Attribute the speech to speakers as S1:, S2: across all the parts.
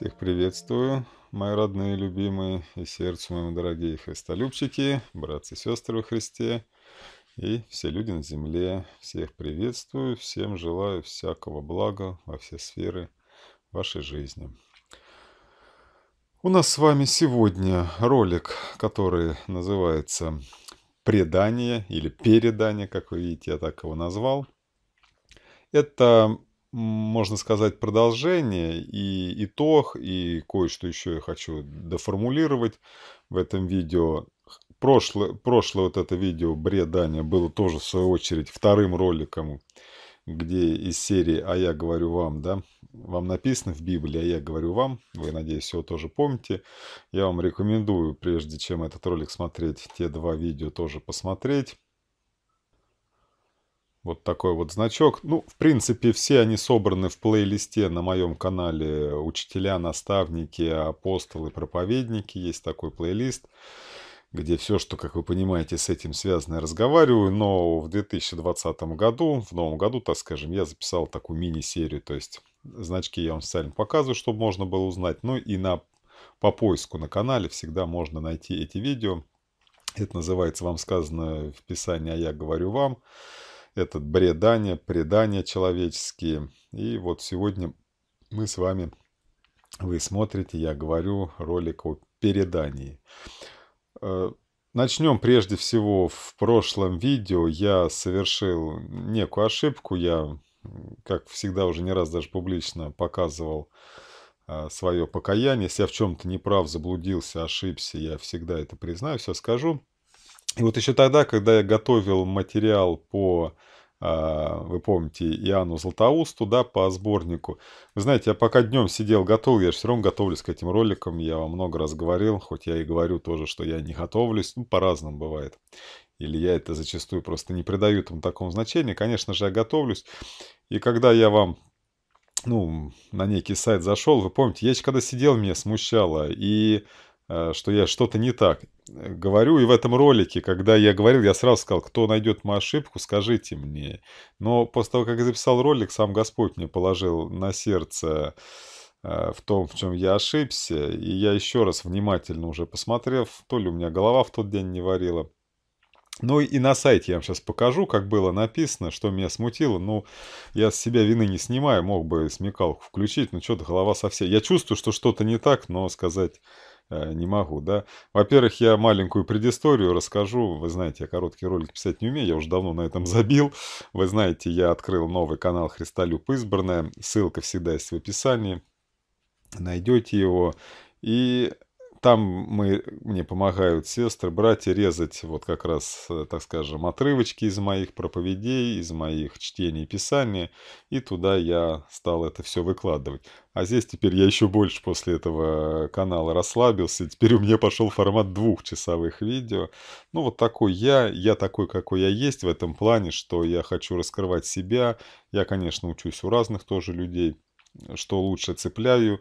S1: Всех приветствую, мои родные, любимые и сердцу моему дорогие христолюбчики, братцы и сестры во Христе и все люди на земле. Всех приветствую, всем желаю всякого блага во все сферы вашей жизни. У нас с вами сегодня ролик, который называется «Предание» или «Передание», как вы видите, я так его назвал. Это можно сказать, продолжение и итог, и кое-что еще я хочу доформулировать в этом видео. Прошлое, прошлое вот это видео «Бред Даня» было тоже, в свою очередь, вторым роликом, где из серии «А я говорю вам», да, вам написано в Библии, а я говорю вам, вы, надеюсь, его тоже помните. Я вам рекомендую, прежде чем этот ролик смотреть, те два видео тоже посмотреть. Вот такой вот значок. Ну, в принципе, все они собраны в плейлисте на моем канале «Учителя, наставники, апостолы, проповедники». Есть такой плейлист, где все, что, как вы понимаете, с этим связано, я разговариваю. Но в 2020 году, в новом году, так скажем, я записал такую мини-серию. То есть значки я вам специально показываю, чтобы можно было узнать. Ну и на, по поиску на канале всегда можно найти эти видео. Это называется «Вам сказано в Писании, а я говорю вам» этот бредание, предания человеческие. И вот сегодня мы с вами, вы смотрите, я говорю ролик о передании. Э, начнем прежде всего. В прошлом видео я совершил некую ошибку. Я, как всегда, уже не раз даже публично показывал э, свое покаяние. Если я в чем-то неправ, заблудился, ошибся, я всегда это признаю, все скажу. И вот еще тогда, когда я готовил материал по, а, вы помните, Иоанну Златоусту, да, по сборнику, вы знаете, я пока днем сидел, готовил, я же все равно готовлюсь к этим роликам, я вам много раз говорил, хоть я и говорю тоже, что я не готовлюсь, ну, по-разному бывает. Или я это зачастую просто не придаю там такому значению. Конечно же, я готовлюсь. И когда я вам ну, на некий сайт зашел, вы помните, я еще когда сидел, меня смущало, и а, что я что-то не так говорю и в этом ролике, когда я говорил, я сразу сказал, кто найдет мою ошибку, скажите мне. Но после того, как я записал ролик, сам Господь мне положил на сердце э, в том, в чем я ошибся, и я еще раз внимательно уже посмотрев, то ли у меня голова в тот день не варила, ну и на сайте я вам сейчас покажу, как было написано, что меня смутило. Ну, я с себя вины не снимаю, мог бы смекалку включить, но что-то голова совсем... Я чувствую, что что-то не так, но сказать Э, не могу, да. Во-первых, я маленькую предысторию расскажу. Вы знаете, я короткий ролик писать не умею, я уже давно на этом забил. Вы знаете, я открыл новый канал «Христолюб Избранная». Ссылка всегда есть в описании. Найдете его. И там мы, мне помогают сестры, братья резать вот как раз, э, так скажем, отрывочки из моих проповедей, из моих чтений и писаний. И туда я стал это все выкладывать. А здесь теперь я еще больше после этого э, канала расслабился. И теперь у меня пошел формат двухчасовых видео. Ну вот такой я, я такой, какой я есть в этом плане, что я хочу раскрывать себя. Я, конечно, учусь у разных тоже людей, э, что лучше цепляю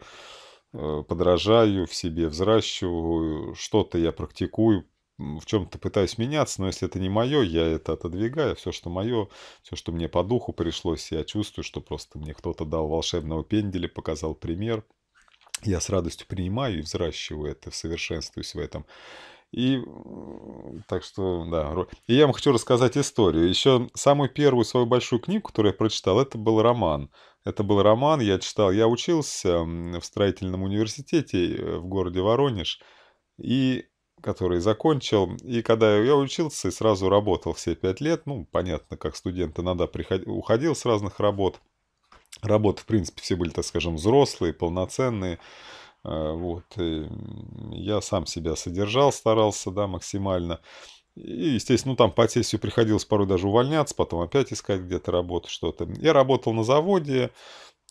S1: Э, подражаю, в себе взращиваю, что-то я практикую, в чем-то пытаюсь меняться, но если это не мое, я это отодвигаю. Все, что мое, все, что мне по духу пришлось, я чувствую, что просто мне кто-то дал волшебного пенделя, показал пример. Я с радостью принимаю и взращиваю это, совершенствуюсь в этом. И так что, да. И я вам хочу рассказать историю. Еще самую первую свою большую книгу, которую я прочитал, это был роман. Это был роман, я читал, я учился в строительном университете э, в городе Воронеж, и который закончил. И когда я учился и сразу работал все пять лет, ну, понятно, как студент иногда приход уходил с разных работ. Работы, в принципе, все были, так скажем, взрослые, полноценные. Э, вот. И э, я сам себя содержал, старался, да, максимально. И, естественно, ну, там по отсесию приходилось порой даже увольняться, потом опять искать где-то работу, что-то. Я работал на заводе,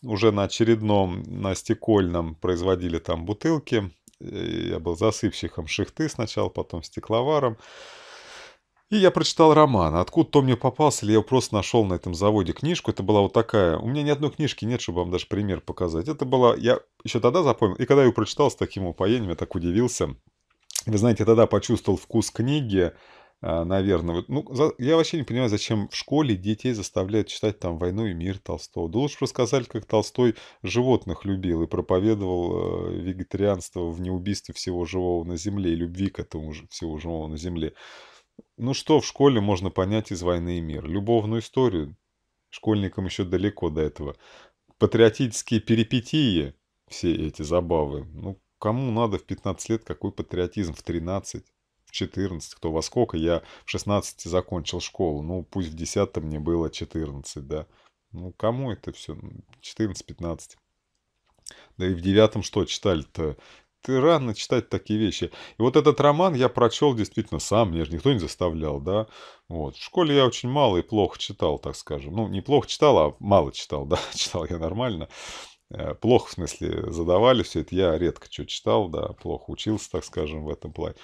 S1: уже на очередном, на стекольном производили там бутылки. Э, я был засыпщиком шихты сначала, потом стекловаром. И я прочитал роман. Откуда-то мне попался, или я просто нашел на этом заводе книжку. Это была вот такая. У меня ни одной книжки нет, чтобы вам даже пример показать. Это была... Я еще тогда запомнил. И когда я ее прочитал с таким упоением, я так удивился. Вы знаете, я тогда почувствовал вкус книги а, наверное. Ну, я вообще не понимаю, зачем в школе детей заставляют читать там «Войну и мир» Толстого. Да лучше рассказали, как Толстой животных любил и проповедовал э, вегетарианство в неубийстве всего живого на земле и любви к этому всего живого на земле. Ну что в школе можно понять из «Войны и мир»? Любовную историю? Школьникам еще далеко до этого. Патриотические перипетии, все эти забавы. Ну, кому надо в 15 лет какой патриотизм? В 13, в 14, кто во сколько? Я в 16 закончил школу. Ну, пусть в 10 мне было 14, да. Ну, кому это все? 14-15. Да и в девятом что читали-то? ты рано читать такие вещи. И вот этот роман я прочел действительно сам, мне же никто не заставлял, да. Вот. В школе я очень мало и плохо читал, так скажем. Ну, не плохо читал, а мало читал, да, читал я нормально. Э, плохо, в смысле, задавали все это. Я редко что читал, да, плохо учился, так скажем, в этом плане.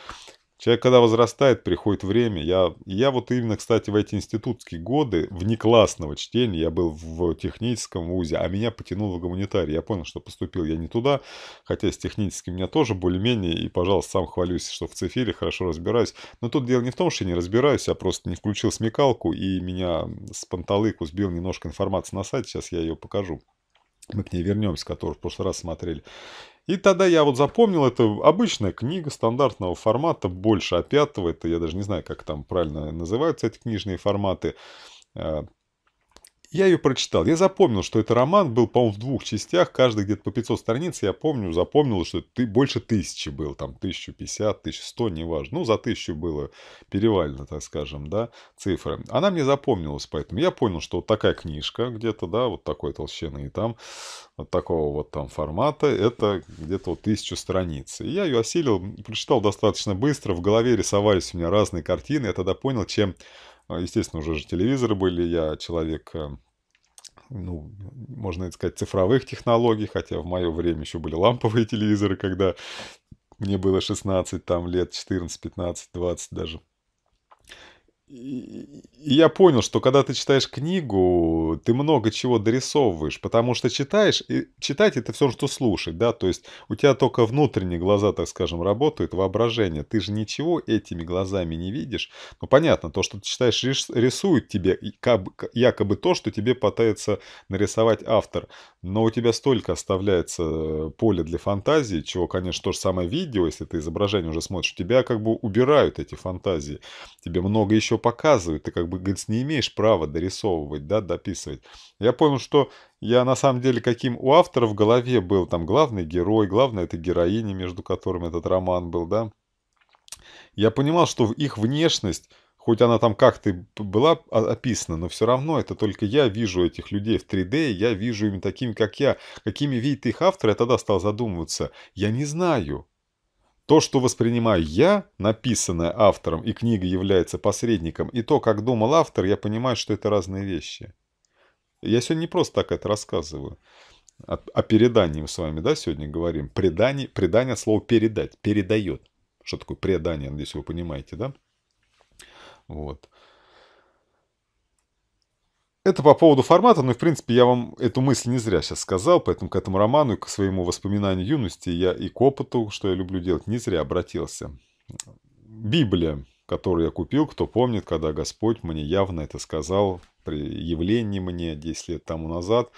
S1: Человек, когда возрастает, приходит время. Я, я вот именно, кстати, в эти институтские годы внеклассного чтения, я был в техническом вузе, а меня потянуло в гуманитарий. Я понял, что поступил я не туда, хотя с техническим меня тоже более-менее, и, пожалуйста, сам хвалюсь, что в цифире хорошо разбираюсь. Но тут дело не в том, что я не разбираюсь, я а просто не включил смекалку, и меня с панталыку сбил немножко информации на сайте, сейчас я ее покажу. Мы к ней вернемся, которую в прошлый раз смотрели. И тогда я вот запомнил, это обычная книга стандартного формата, больше а это я даже не знаю, как там правильно называются эти книжные форматы. А, я ее прочитал. Я запомнил, что это роман был, по-моему, в двух частях, каждый где-то по 500 страниц. Я помню, запомнил, что ты больше тысячи был, там, 1050, 1100, неважно. Ну, за тысячу было перевально, так скажем, да, цифры. Она мне запомнилась, поэтому я понял, что вот такая книжка где-то, да, вот такой толщины и там, вот такого вот там формата, это где-то вот тысячу страниц. И я ее осилил, прочитал достаточно быстро, в голове рисовались у меня разные картины. Я тогда понял, чем... Э, естественно, уже же телевизоры были, я человек э, ну, можно сказать, цифровых технологий, хотя в мое время еще были ламповые телевизоры, когда мне было 16 там, лет, 14, 15, 20 даже я понял, что когда ты читаешь книгу, ты много чего дорисовываешь, потому что читаешь, и читать это все, что слушать, да, то есть у тебя только внутренние глаза, так скажем, работают, воображение, ты же ничего этими глазами не видишь, ну понятно, то, что ты читаешь, рисует тебе якобы то, что тебе пытается нарисовать автор, но у тебя столько оставляется э, поле для фантазии, чего, конечно, то же самое видео, если ты изображение уже смотришь, у тебя как бы убирают эти фантазии, тебе много еще что показывают, ты как бы, говорит, не имеешь права дорисовывать, да, дописывать. Я понял, что я на самом деле, каким у автора в голове был там главный герой, главная это героиня между которыми этот роман был, да. Я понимал, что их внешность хоть она там как-то была описана, но все равно это только я вижу этих людей в 3D, я вижу им такими, как я. Какими видит их автор, я тогда стал задумываться. Я не знаю, то, что воспринимаю я, написанное автором, и книга является посредником, и то, как думал автор, я понимаю, что это разные вещи. Я сегодня не просто так это рассказываю. О, о передании мы с вами, да, сегодня говорим. Предание, предание слово «передать», «передает». Что такое предание, надеюсь, вы понимаете, да? Вот. Это по поводу формата, но, в принципе, я вам эту мысль не зря сейчас сказал, поэтому к этому роману и к своему воспоминанию юности я и к опыту, что я люблю делать, не зря обратился. Библия, которую я купил, кто помнит, когда Господь мне явно это сказал при явлении мне 10 лет тому назад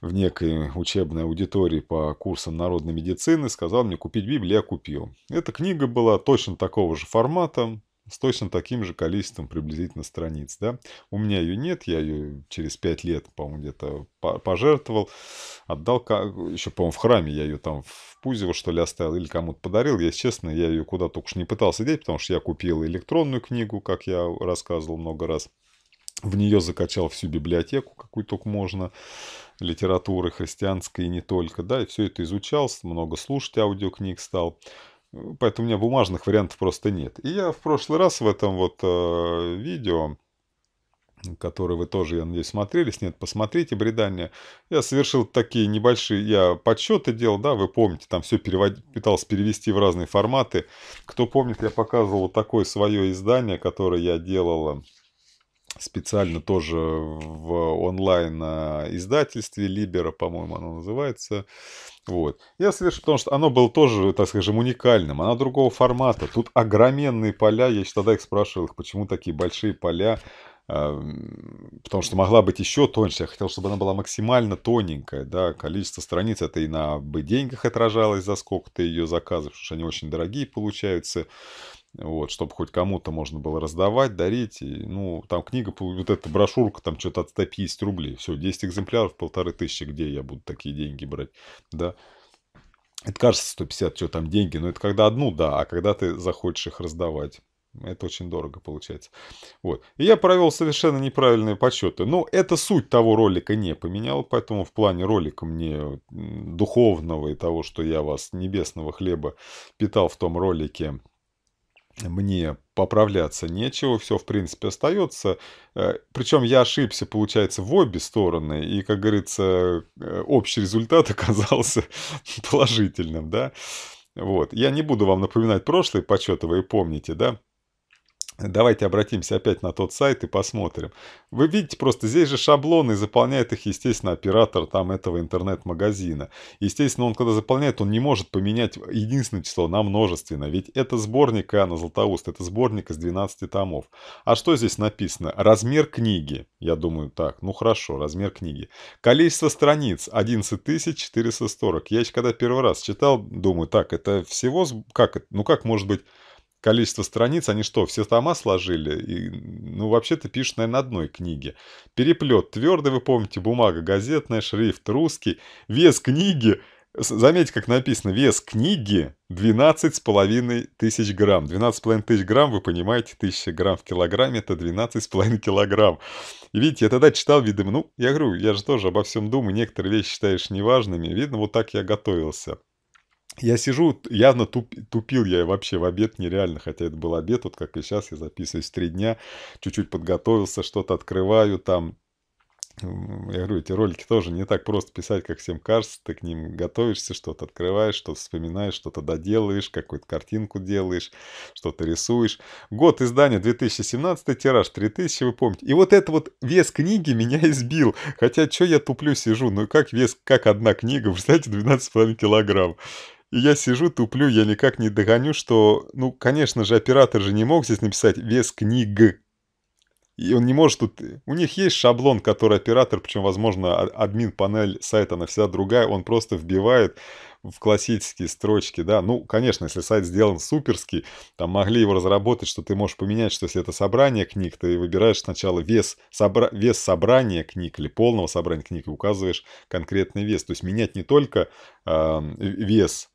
S1: в некой учебной аудитории по курсам народной медицины, сказал мне купить Библию, я купил. Эта книга была точно такого же формата, с точно таким же количеством приблизительно страниц. Да? У меня ее нет, я ее через 5 лет, по-моему, где-то пожертвовал, отдал, еще, по-моему, в храме я ее там в Пузево, что ли, оставил или кому-то подарил. Если честно, я ее куда только уж не пытался деть, потому что я купил электронную книгу, как я рассказывал много раз. В нее закачал всю библиотеку, какую только можно, литературы христианской и не только, да, и все это изучал, много слушать аудиокниг стал. Поэтому у меня бумажных вариантов просто нет. И я в прошлый раз в этом вот э, видео, которое вы тоже, я надеюсь, смотрели, нет, посмотрите, бредание. Я совершил такие небольшие, я подсчеты делал, да, вы помните, там все перевод, пытался перевести в разные форматы. Кто помнит, я показывал вот такое свое издание, которое я делал специально тоже в онлайн а, издательстве Либера, по-моему, оно называется. Вот. Я совершенно, потому что оно было тоже, так скажем, уникальным. Оно другого формата. Тут огроменные поля. Я еще тогда их спрашивал, почему такие большие поля. А, потому что могла быть еще тоньше. Я хотел, чтобы она была максимально тоненькая. Да? Количество страниц это и на бы деньгах отражалось, за сколько ты ее заказываешь, потому что они очень дорогие получаются вот, чтобы хоть кому-то можно было раздавать, дарить. И, ну, там книга, вот эта брошюрка, там что-то от 150 рублей. Все, 10 экземпляров, полторы тысячи, где я буду такие деньги брать, да. Это кажется 150, что там деньги, но это когда одну, да, а когда ты захочешь их раздавать. Это очень дорого получается. Вот. И я провел совершенно неправильные подсчеты. Но ну, это суть того ролика не поменял, поэтому в плане ролика мне духовного и того, что я вас небесного хлеба питал в том ролике, мне поправляться нечего, все в принципе остается. Э, Причем я ошибся, получается, в обе стороны, и, как говорится, э, общий результат оказался положительным, да. Вот, я не буду вам напоминать прошлые почетовые, помните, да. Давайте обратимся опять на тот сайт и посмотрим. Вы видите, просто здесь же шаблоны, заполняет их, естественно, оператор там этого интернет-магазина. Естественно, он когда заполняет, он не может поменять единственное число на множественное. Ведь это сборник Иоанна Златоуст, это сборник из 12 томов. А что здесь написано? Размер книги. Я думаю, так, ну хорошо, размер книги. Количество страниц 11 440. Я еще когда первый раз читал, думаю, так, это всего, как, ну как может быть количество страниц, они что, все тома сложили? И, ну, вообще-то пишут, наверное, одной книге. Переплет твердый, вы помните, бумага газетная, шрифт русский, вес книги... Заметьте, как написано, вес книги 12,5 тысяч грамм. 12,5 тысяч грамм, вы понимаете, 1000 грамм в килограмме – это 12,5 килограмм. И видите, я тогда читал, видимо, ну, я говорю, я же тоже обо всем думаю, некоторые вещи считаешь неважными. Видно, вот так я готовился я сижу, явно туп, тупил я вообще в обед нереально, хотя это был обед, вот как и сейчас, я записываюсь три дня, чуть-чуть подготовился, что-то открываю там, я говорю, эти ролики тоже не так просто писать, как всем кажется. Ты к ним готовишься, что-то открываешь, что-то вспоминаешь, что-то доделаешь, какую-то картинку делаешь, что-то рисуешь. Год издания 2017, тираж 3000, вы помните. И вот это вот вес книги меня избил. Хотя, что я туплю сижу, ну как вес, как одна книга, вы знаете, 12,5 килограмм. И я сижу, туплю, я никак не догоню, что, ну, конечно же, оператор же не мог здесь написать «вес книг». И он не может тут... У них есть шаблон, который оператор, причем, возможно, а, админ панель сайта, она вся другая, он просто вбивает в классические строчки, да. Ну, конечно, если сайт сделан суперский, там могли его разработать, что ты можешь поменять, что если это собрание книг, ты выбираешь сначала вес, собра... вес собрания книг или полного собрания книг и указываешь конкретный вес. То есть менять не только э, вес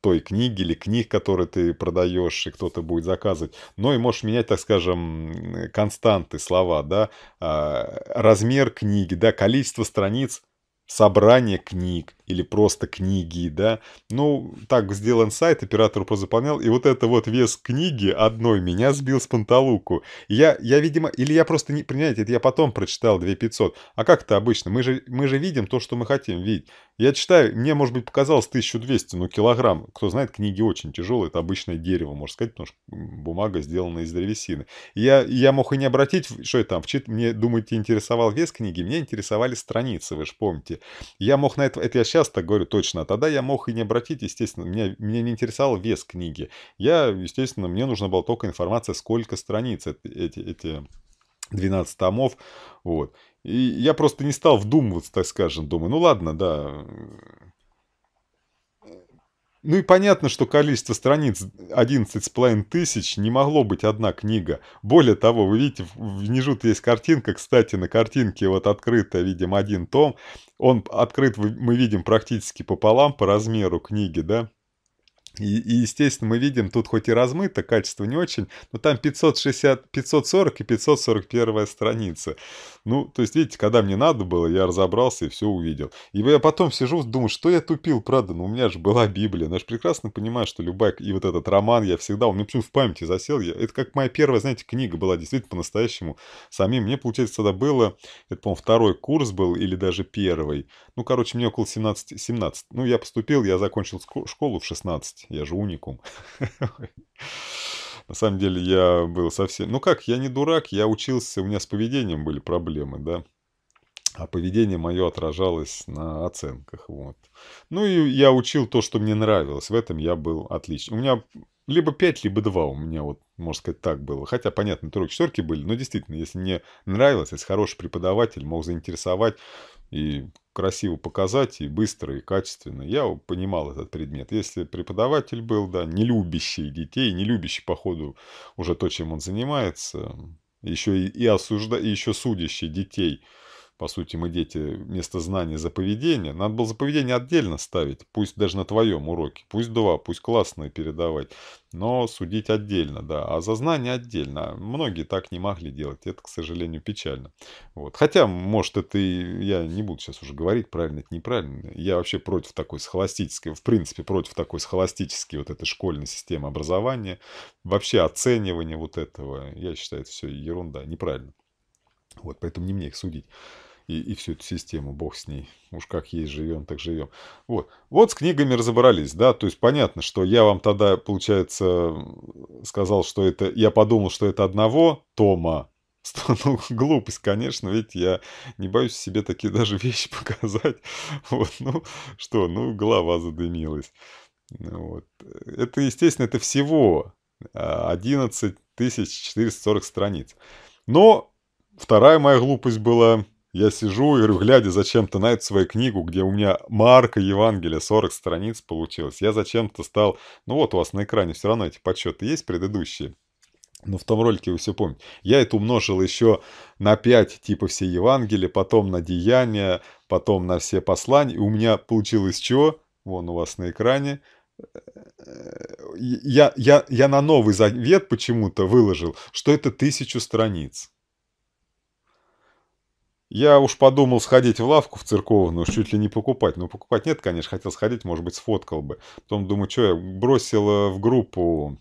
S1: той книги или книг, которые ты продаешь, и кто-то будет заказывать. Но и можешь менять, так скажем, константы, слова, да, а, размер книги, да, количество страниц, собрание книг или просто книги, да. Ну, так сделан сайт, оператор просто позаполнял, и вот это вот вес книги одной меня сбил с панталуку. Я, я видимо, или я просто не, понимаете, это я потом прочитал 2500, а как это обычно? Мы же, мы же видим то, что мы хотим видеть. Я читаю, мне, может быть, показалось 1200, ну, килограмм. Кто знает, книги очень тяжелые, это обычное дерево, можно сказать, потому что бумага сделана из древесины. Я, я мог и не обратить, что я там, в чит мне, думаете, интересовал вес книги, мне интересовали страницы, вы же помните. Я мог на это, это я сейчас сейчас-то говорю точно, а тогда я мог и не обратить, естественно, меня, меня не интересовал вес книги. Я, естественно, мне нужна была только информация, сколько страниц эти, эти 12 томов, вот. И я просто не стал вдумываться, так скажем, думаю, ну ладно, да, ну и понятно, что количество страниц 11,5 тысяч не могло быть одна книга. Более того, вы видите, внизу то есть картинка, кстати, на картинке вот открыто, видим, один том. Он открыт, мы видим, практически пополам по размеру книги, да? И, и, естественно, мы видим, тут хоть и размыто, качество не очень, но там 560, 540 и 541 страница. Ну, то есть, видите, когда мне надо было, я разобрался и все увидел. И я потом сижу, думаю, что я тупил, правда, но ну, у меня же была Библия. Но я же прекрасно понимаю, что любая... И вот этот роман я всегда... он меня почему в памяти засел. Я... Это как моя первая, знаете, книга была действительно по-настоящему самим. Мне, получается, тогда было... Это, по-моему, второй курс был или даже первый. Ну, короче, мне около 17... 17. Ну, я поступил, я закончил школу в 16 есть. Я же уникум. На самом деле я был совсем... Ну как, я не дурак, я учился, у меня с поведением были проблемы, да. А поведение мое отражалось на оценках. Вот. Ну и я учил то, что мне нравилось. В этом я был отличен. У меня либо 5, либо 2 у меня, вот, можно сказать, так было. Хотя, понятно, тройки-четверки были, но действительно, если мне нравилось, если хороший преподаватель мог заинтересовать, и красиво показать, и быстро, и качественно. Я понимал этот предмет. Если преподаватель был, да, не любящий детей, не любящий, походу, уже то, чем он занимается, еще и, и осужда, и еще судящий детей – по сути, мы дети, вместо знания за поведение, надо было за поведение отдельно ставить, пусть даже на твоем уроке, пусть два, пусть классные передавать, но судить отдельно, да, а за знания отдельно. Многие так не могли делать, это, к сожалению, печально. Вот. Хотя, может, это и, я не буду сейчас уже говорить, правильно это неправильно, я вообще против такой схоластической, в принципе, против такой схоластической вот этой школьной системы образования, вообще оценивания вот этого, я считаю, это все ерунда, неправильно. Вот, поэтому не мне их судить и, и всю эту систему, бог с ней. Уж как есть живем, так живем. Вот. вот с книгами разобрались, да, то есть понятно, что я вам тогда, получается, сказал, что это, я подумал, что это одного тома, ну, глупость, конечно, ведь я не боюсь себе такие даже вещи показать. Вот, ну, что, ну, голова задымилась. Вот. Это, естественно, это всего 11 а, 440 страниц. Но вторая моя глупость была я сижу и говорю, глядя зачем-то на эту свою книгу, где у меня марка Евангелия, 40 страниц получилось, я зачем-то стал... Ну вот у вас на экране все равно эти подсчеты есть предыдущие. Но в том ролике вы все помните. Я это умножил еще на 5 типа все Евангелия, потом на деяния, потом на все послания. И у меня получилось что? Вон у вас на экране э, э, я, я, я на Новый Завет почему-то выложил, что это тысячу страниц. Я уж подумал сходить в лавку в церковную, чуть ли не покупать. но ну, покупать нет, конечно, хотел сходить, может быть, сфоткал бы. Потом думаю, что я бросил в группу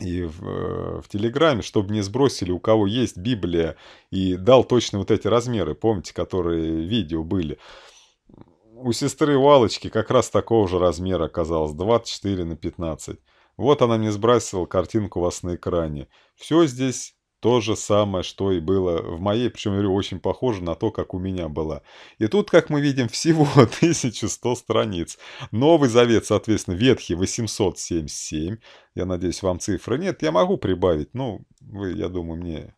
S1: и в, э, в Телеграме, чтобы не сбросили, у кого есть Библия, и дал точно вот эти размеры, помните, которые видео были. У сестры Валочки как раз такого же размера оказалось, 24 на 15. Вот она мне сбрасывала картинку у вас на экране. Все здесь то же самое, что и было в моей, причем, говорю, очень похоже на то, как у меня было. И тут, как мы видим, всего 1100 страниц. Новый Завет, соответственно, ветхий 877. Я надеюсь, вам цифры нет. Я могу прибавить, ну, вы, я думаю, мне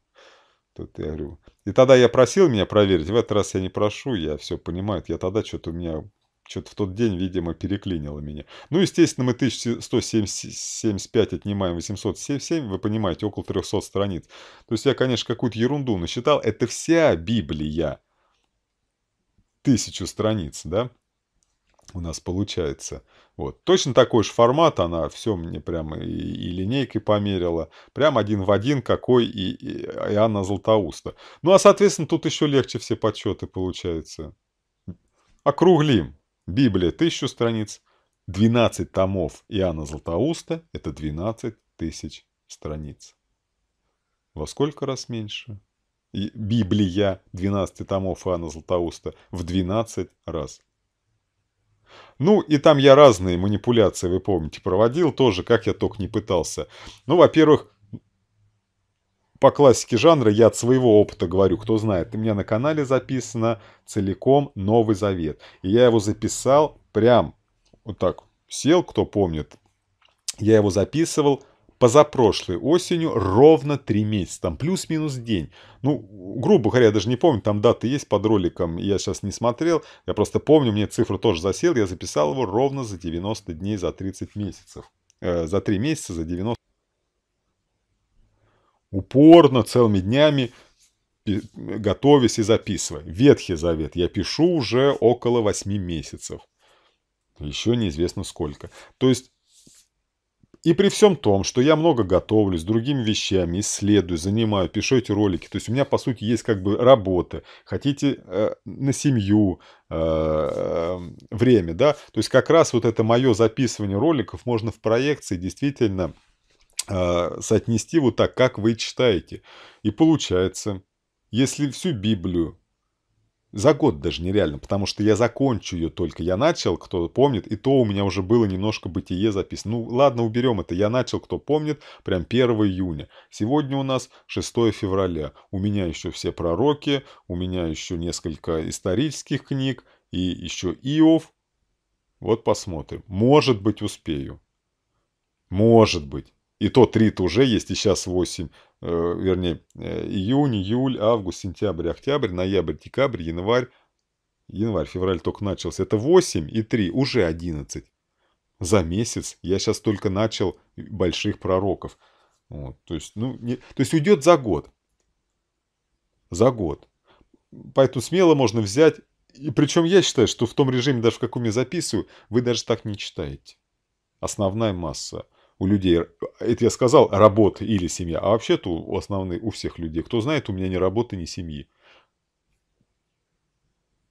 S1: Тут я говорю. И тогда я просил меня проверить, в этот раз я не прошу, я все понимаю. Я тогда что-то у меня что-то в тот день, видимо, переклинило меня. Ну, естественно, мы 1175 отнимаем 877, вы понимаете, около 300 страниц. То есть я, конечно, какую-то ерунду насчитал. Это вся Библия. Тысячу страниц, да? у нас получается. Вот. Точно такой же формат, она все мне прямо и, и линейкой померила. Прям один в один, какой и, и, и Анна Златоуста. Ну, а, соответственно, тут еще легче все подсчеты получаются. Округлим. Библия 1000 страниц, 12 томов Иоанна Златоуста – это 12 тысяч страниц. Во сколько раз меньше? И Библия 12 томов Иоанна Златоуста в 12 раз. Ну, и там я разные манипуляции, вы помните, проводил тоже, как я только не пытался. Ну, во-первых, по классике жанра я от своего опыта говорю, кто знает, у меня на канале записано целиком Новый Завет. И я его записал прям вот так, сел, кто помнит, я его записывал позапрошлой осенью ровно 3 месяца, там плюс-минус день. Ну, грубо говоря, я даже не помню, там даты есть под роликом, я сейчас не смотрел, я просто помню, мне цифра тоже засел, я записал его ровно за 90 дней, за 30 месяцев, э, за 3 месяца, за 90 упорно, целыми днями, готовясь и записывая. Ветхий Завет я пишу уже около 8 месяцев. Еще неизвестно сколько. То есть и при всем том, что я много готовлюсь, другими вещами исследую, занимаю, пишу эти ролики, то есть у меня, по сути, есть как бы работа, хотите э, на семью э, время, да, то есть как раз вот это мое записывание роликов можно в проекции действительно а, соотнести вот так, как вы читаете. И получается, если всю Библию за год даже нереально, потому что я закончу ее только. Я начал, кто помнит, и то у меня уже было немножко бытие записано. Ну ладно, уберем это. Я начал, кто помнит, прям 1 июня. Сегодня у нас 6 февраля. У меня еще все пророки, у меня еще несколько исторических книг и еще Иов. Вот посмотрим. Может быть, успею. Может быть. И то три, -то уже есть, и сейчас 8. Э, вернее, э, июнь, июль, август, сентябрь, октябрь, ноябрь, декабрь, январь. Январь, февраль только начался. Это 8 и 3, уже 11. За месяц я сейчас только начал больших пророков. Вот, то, есть, ну, не, то есть уйдет за год. За год. Поэтому смело можно взять. И причем я считаю, что в том режиме, даже в каком я записываю, вы даже так не читаете. Основная масса у людей, это я сказал, работа или семья, а вообще-то у основных, у всех людей, кто знает, у меня ни работы, ни семьи.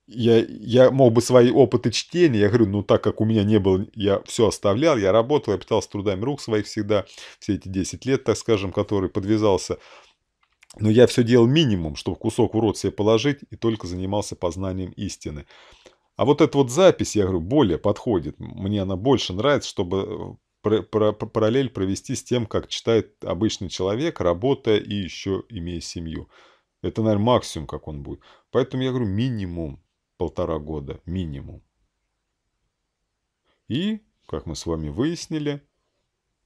S1: Я, я мог бы свои опыты чтения, я говорю, ну так как у меня не было, я все оставлял, я работал, я пытался трудами рук своих всегда, все эти 10 лет, так скажем, который подвязался, но я все делал минимум, чтобы кусок в рот себе положить и только занимался познанием истины. А вот эта вот запись, я говорю, более подходит. Мне она больше нравится, чтобы э, параллель провести с тем, как читает обычный человек, работая и еще имея семью. Это, наверное, максимум, как он будет. Поэтому я говорю, минимум полтора года, минимум. И, как мы с вами выяснили,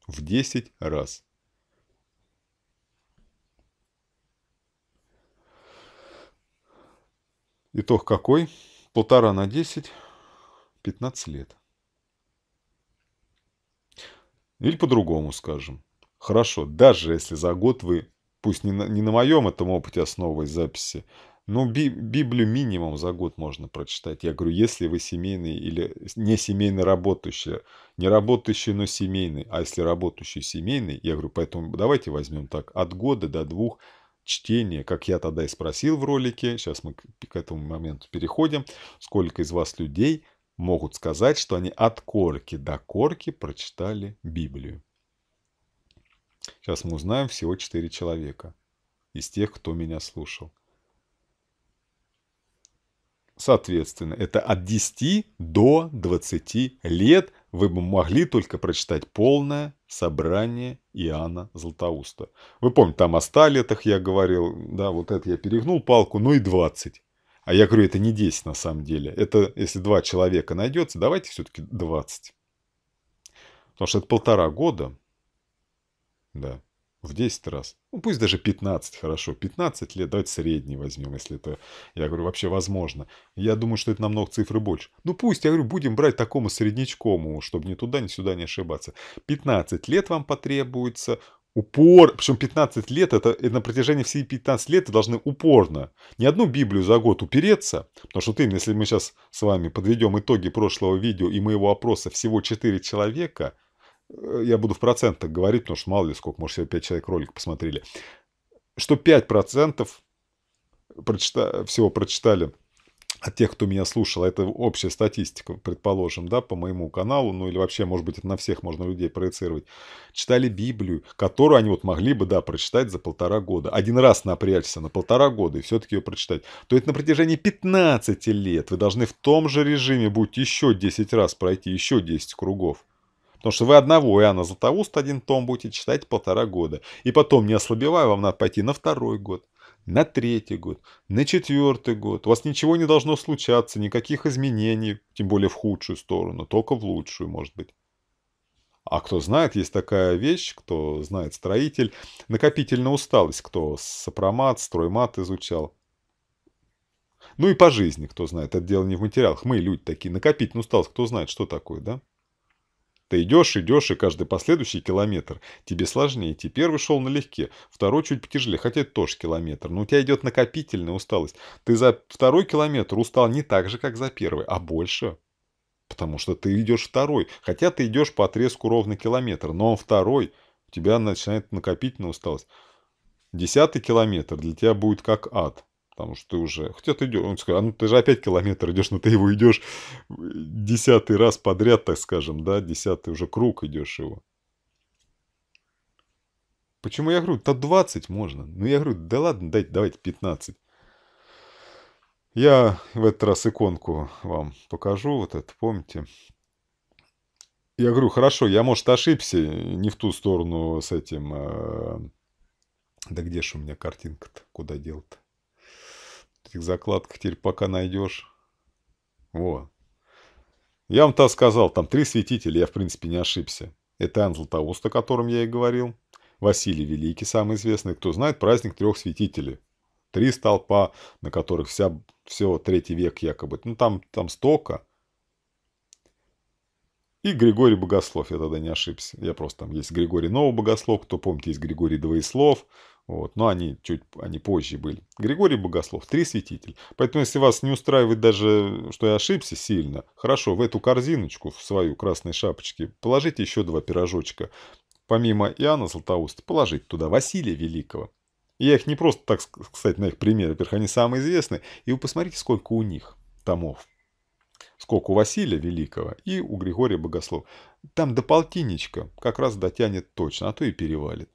S1: в 10 раз. Итог какой? Полтора на 10, 15 лет. Или по-другому скажем. Хорошо, даже если за год вы, пусть не на, не на моем этом опыте основываясь а записи, но би, Библию минимум за год можно прочитать. Я говорю, если вы семейный или не семейно работающий, не работающий, но семейный, а если работающий семейный, я говорю, поэтому давайте возьмем так, от года до двух чтения, как я тогда и спросил в ролике, сейчас мы к этому моменту переходим, сколько из вас людей могут сказать, что они от корки до корки прочитали Библию. Сейчас мы узнаем всего четыре человека из тех, кто меня слушал. Соответственно, это от 10 до 20 лет вы бы могли только прочитать полное собрание Иоанна Златоуста. Вы помните, там о 100 я говорил, да, вот это я перегнул палку, ну и 20. А я говорю, это не 10 на самом деле. Это если два человека найдется, давайте все-таки 20. Потому что это полтора года. Да, в 10 раз. Ну, пусть даже 15, хорошо. 15 лет, давайте средний возьмем, если это, я говорю, вообще возможно. Я думаю, что это намного цифры больше. Ну, пусть, я говорю, будем брать такому среднячкому, чтобы ни туда, ни сюда не ошибаться. 15 лет вам потребуется упор, причем 15 лет, это, на протяжении всей 15 лет ты должны упорно, не одну Библию за год упереться, потому что ты, если мы сейчас с вами подведем итоги прошлого видео и моего опроса всего 4 человека, э, я буду в процентах говорить, потому что мало ли сколько, может, всего 5 человек ролик посмотрели, что 5% прочита, всего прочитали от а тех, кто меня слушал, а это общая статистика, предположим, да, по моему каналу, ну или вообще, может быть, это на всех можно людей проецировать, читали Библию, которую они вот могли бы, да, прочитать за полтора года. Один раз напрячься на полтора года и все-таки ее прочитать. То есть на протяжении 15 лет вы должны в том же режиме будет еще 10 раз пройти, еще 10 кругов. Потому что вы одного Иоанна Златоуста один том будете читать полтора года. И потом, не ослабевая, вам надо пойти на второй год, на третий год, на четвертый год. У вас ничего не должно случаться, никаких изменений, тем более в худшую сторону, только в лучшую, может быть. А кто знает, есть такая вещь, кто знает строитель, накопительная усталость, кто сопромат, строймат изучал. Ну и по жизни, кто знает, это дело не в материалах. Мы, люди такие, накопительная усталость, кто знает, что такое, да? Ты идешь, идешь, и каждый последующий километр тебе сложнее идти. Типа, первый шел налегке, второй чуть потяжелее, хотя это тоже километр, но у тебя идет накопительная усталость. Ты за второй километр устал не так же, как за первый, а больше. Потому что ты идешь второй, хотя ты идешь по отрезку ровно километр, но он второй, у тебя начинает накопительная усталость. Десятый километр для тебя будет как ад. Потому что ты уже... Хотя ты идешь... Он сказал, а ну ты же опять километр идешь, но ну ты его идешь десятый раз подряд, так скажем, да? Десятый уже круг идешь его. Почему я говорю, да 20 можно. Ну я говорю, да ладно, дайте, давайте 15. Я в этот раз иконку вам покажу, вот это, помните? Я говорю, хорошо, я, может, ошибся, не в ту сторону с этим... Э... Да где же у меня картинка-то, куда дел-то? Этих закладках теперь пока найдешь. Вот. Я вам-то сказал, там три святителя, я в принципе не ошибся. Это Иоанн Златоуст, о котором я и говорил. Василий Великий, самый известный. Кто знает праздник трех святителей. Три столпа, на которых вся, все третий век якобы. Ну, там, там столько. И Григорий Богослов, я тогда не ошибся. Я просто там есть Григорий Новый Богослов, кто помнит, есть Григорий Двоеслов. Вот. Но они чуть они позже были. Григорий Богослов, три святителя. Поэтому, если вас не устраивает даже, что я ошибся сильно, хорошо, в эту корзиночку, в свою красной шапочке, положите еще два пирожочка. Помимо Иоанна Златоуста, положите туда Василия Великого. я их не просто так, кстати, на их примере, во-первых, они самые известные. И вы посмотрите, сколько у них томов. Сколько у Василия Великого и у Григория Богослова. Там до полтинничка как раз дотянет точно, а то и перевалит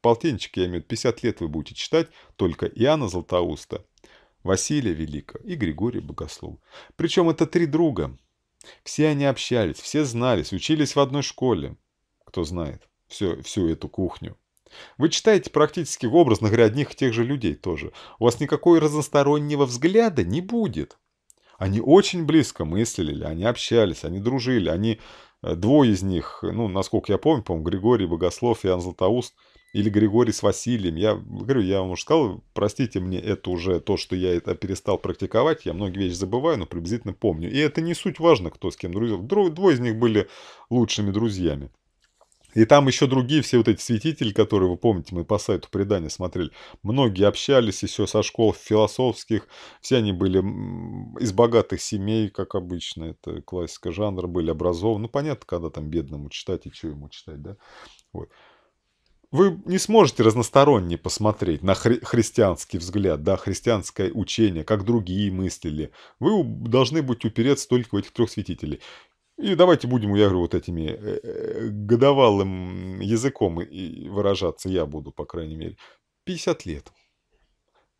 S1: полтинчик, я имею в виду, 50 лет вы будете читать только Иоанна Златоуста, Василия Великого и Григория Богослова. Причем это три друга. Все они общались, все знались, учились в одной школе. Кто знает всю, всю эту кухню. Вы читаете практически, образно говоря, одних и тех же людей тоже. У вас никакой разностороннего взгляда не будет. Они очень близко мыслили, они общались, они дружили, они... Э, двое из них, ну, насколько я помню, по-моему, Григорий Богослов и Иоанн Златоуст – или Григорий с Василием. Я говорю, я вам уже сказал, простите мне, это уже то, что я это перестал практиковать. Я многие вещи забываю, но приблизительно помню. И это не суть важно, кто с кем дружил. Двое из них были лучшими друзьями. И там еще другие все вот эти святители, которые, вы помните, мы по сайту предания смотрели. Многие общались еще со школ философских. Все они были из богатых семей, как обычно. Это классика жанра, были образованы. Ну, понятно, когда там бедному читать и что ему читать, да? Вот вы не сможете разносторонне посмотреть на хри христианский взгляд, да, христианское учение, как другие мыслили. Вы должны быть упереться только в этих трех святителей. И давайте будем, я говорю, вот этими э, э, годовалым языком и выражаться, я буду, по крайней мере. 50 лет.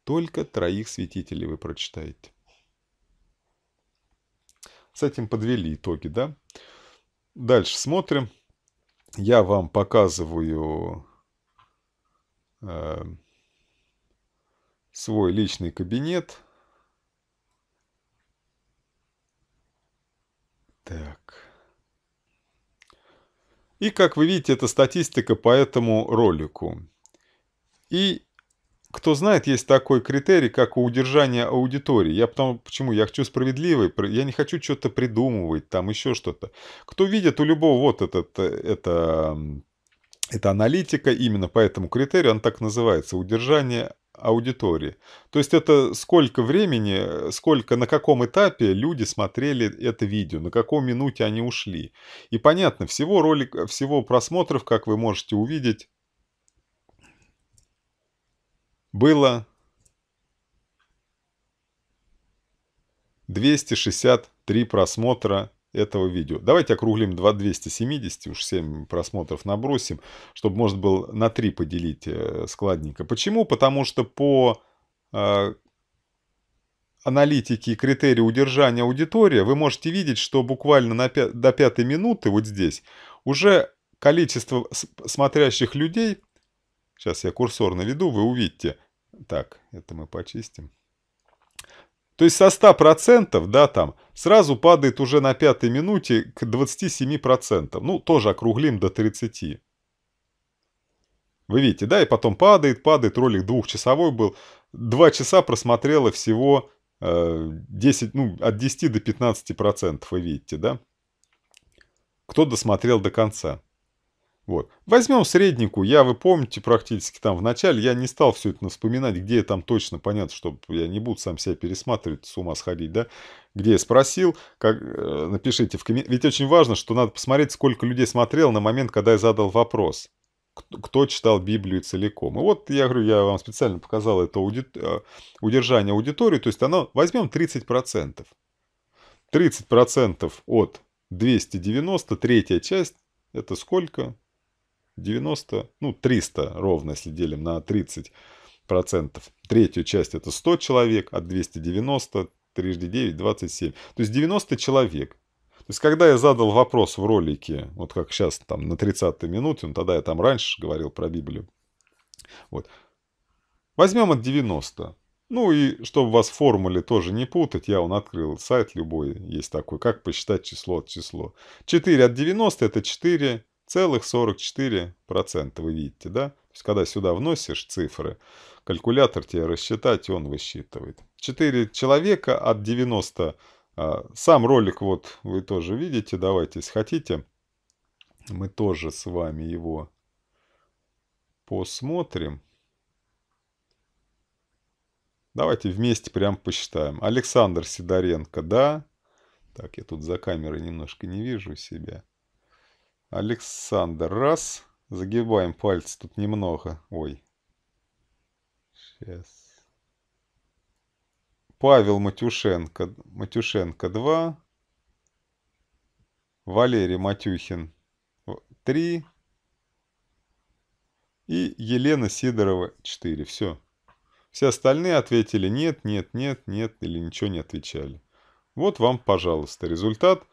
S1: Только троих святителей вы прочитаете. С этим подвели итоги, да? Дальше смотрим. Я вам показываю Э, свой личный кабинет. Так. И, как вы видите, это статистика по этому ролику. И кто знает, есть такой критерий, как удержание аудитории. Я потому, почему? Я хочу справедливый, я не хочу что-то придумывать, там еще что-то. Кто видит, у любого вот этот, э, это это аналитика, именно по этому критерию он так называется, удержание аудитории. То есть это сколько времени, сколько, на каком этапе люди смотрели это видео, на каком минуте они ушли. И понятно, всего ролик, всего просмотров, как вы можете увидеть, было 263 просмотра этого видео. Давайте округлим 2 270, уж 7 просмотров набросим, чтобы можно было на 3 поделить э, складненько. Почему? Потому что по э, аналитики и критерии удержания аудитории, вы можете видеть, что буквально на пя до пятой минуты вот здесь уже количество смотрящих людей, сейчас я курсор наведу, вы увидите, так, это мы почистим, то есть со 100%, да, там, сразу падает уже на пятой минуте к 27%. Ну, тоже округлим до 30%. Вы видите, да, и потом падает, падает, ролик двухчасовой был. Два часа просмотрело всего 10, э, ну, от 10 до 15%, вы видите, да? Кто досмотрел до конца. Вот. Возьмем средненькую, я, вы помните, практически там в начале, я не стал все это вспоминать, где я там точно, понятно, что я не буду сам себя пересматривать, с ума сходить, да, где я спросил, как, э, напишите в комментариях, ведь очень важно, что надо посмотреть, сколько людей смотрел на момент, когда я задал вопрос, кто, кто читал Библию целиком. И вот, я говорю, я вам специально показал это ауди... Э, удержание аудитории, то есть оно, возьмем 30%, 30% от 290, третья часть, это сколько? 90, ну 300 ровно, если делим на 30 процентов. Третью часть это 100 человек а от 290, трижды 9, 27. То есть 90 человек. То есть, когда я задал вопрос в ролике, вот как сейчас там на 30-й минуте, ну тогда я там раньше говорил про Библию. Вот. Возьмем от 90. Ну и чтобы вас формуле тоже не путать, я он открыл сайт любой, есть такой, как посчитать число от число. 4 от 90 это 4 Целых 44%, вы видите, да? То есть, когда сюда вносишь цифры, калькулятор тебе рассчитать, он высчитывает. 4 человека от 90. А, сам ролик вот вы тоже видите, давайте, если хотите, мы тоже с вами его посмотрим. Давайте вместе прям посчитаем. Александр Сидоренко, да. Так, я тут за камерой немножко не вижу себя. Александр. Раз. Загибаем пальцы тут немного. Ой. Сейчас. Павел Матюшенко. Матюшенко два. Валерий Матюхин три. И Елена Сидорова четыре. Все. Все остальные ответили нет, нет, нет, нет или ничего не отвечали. Вот вам, пожалуйста, результат –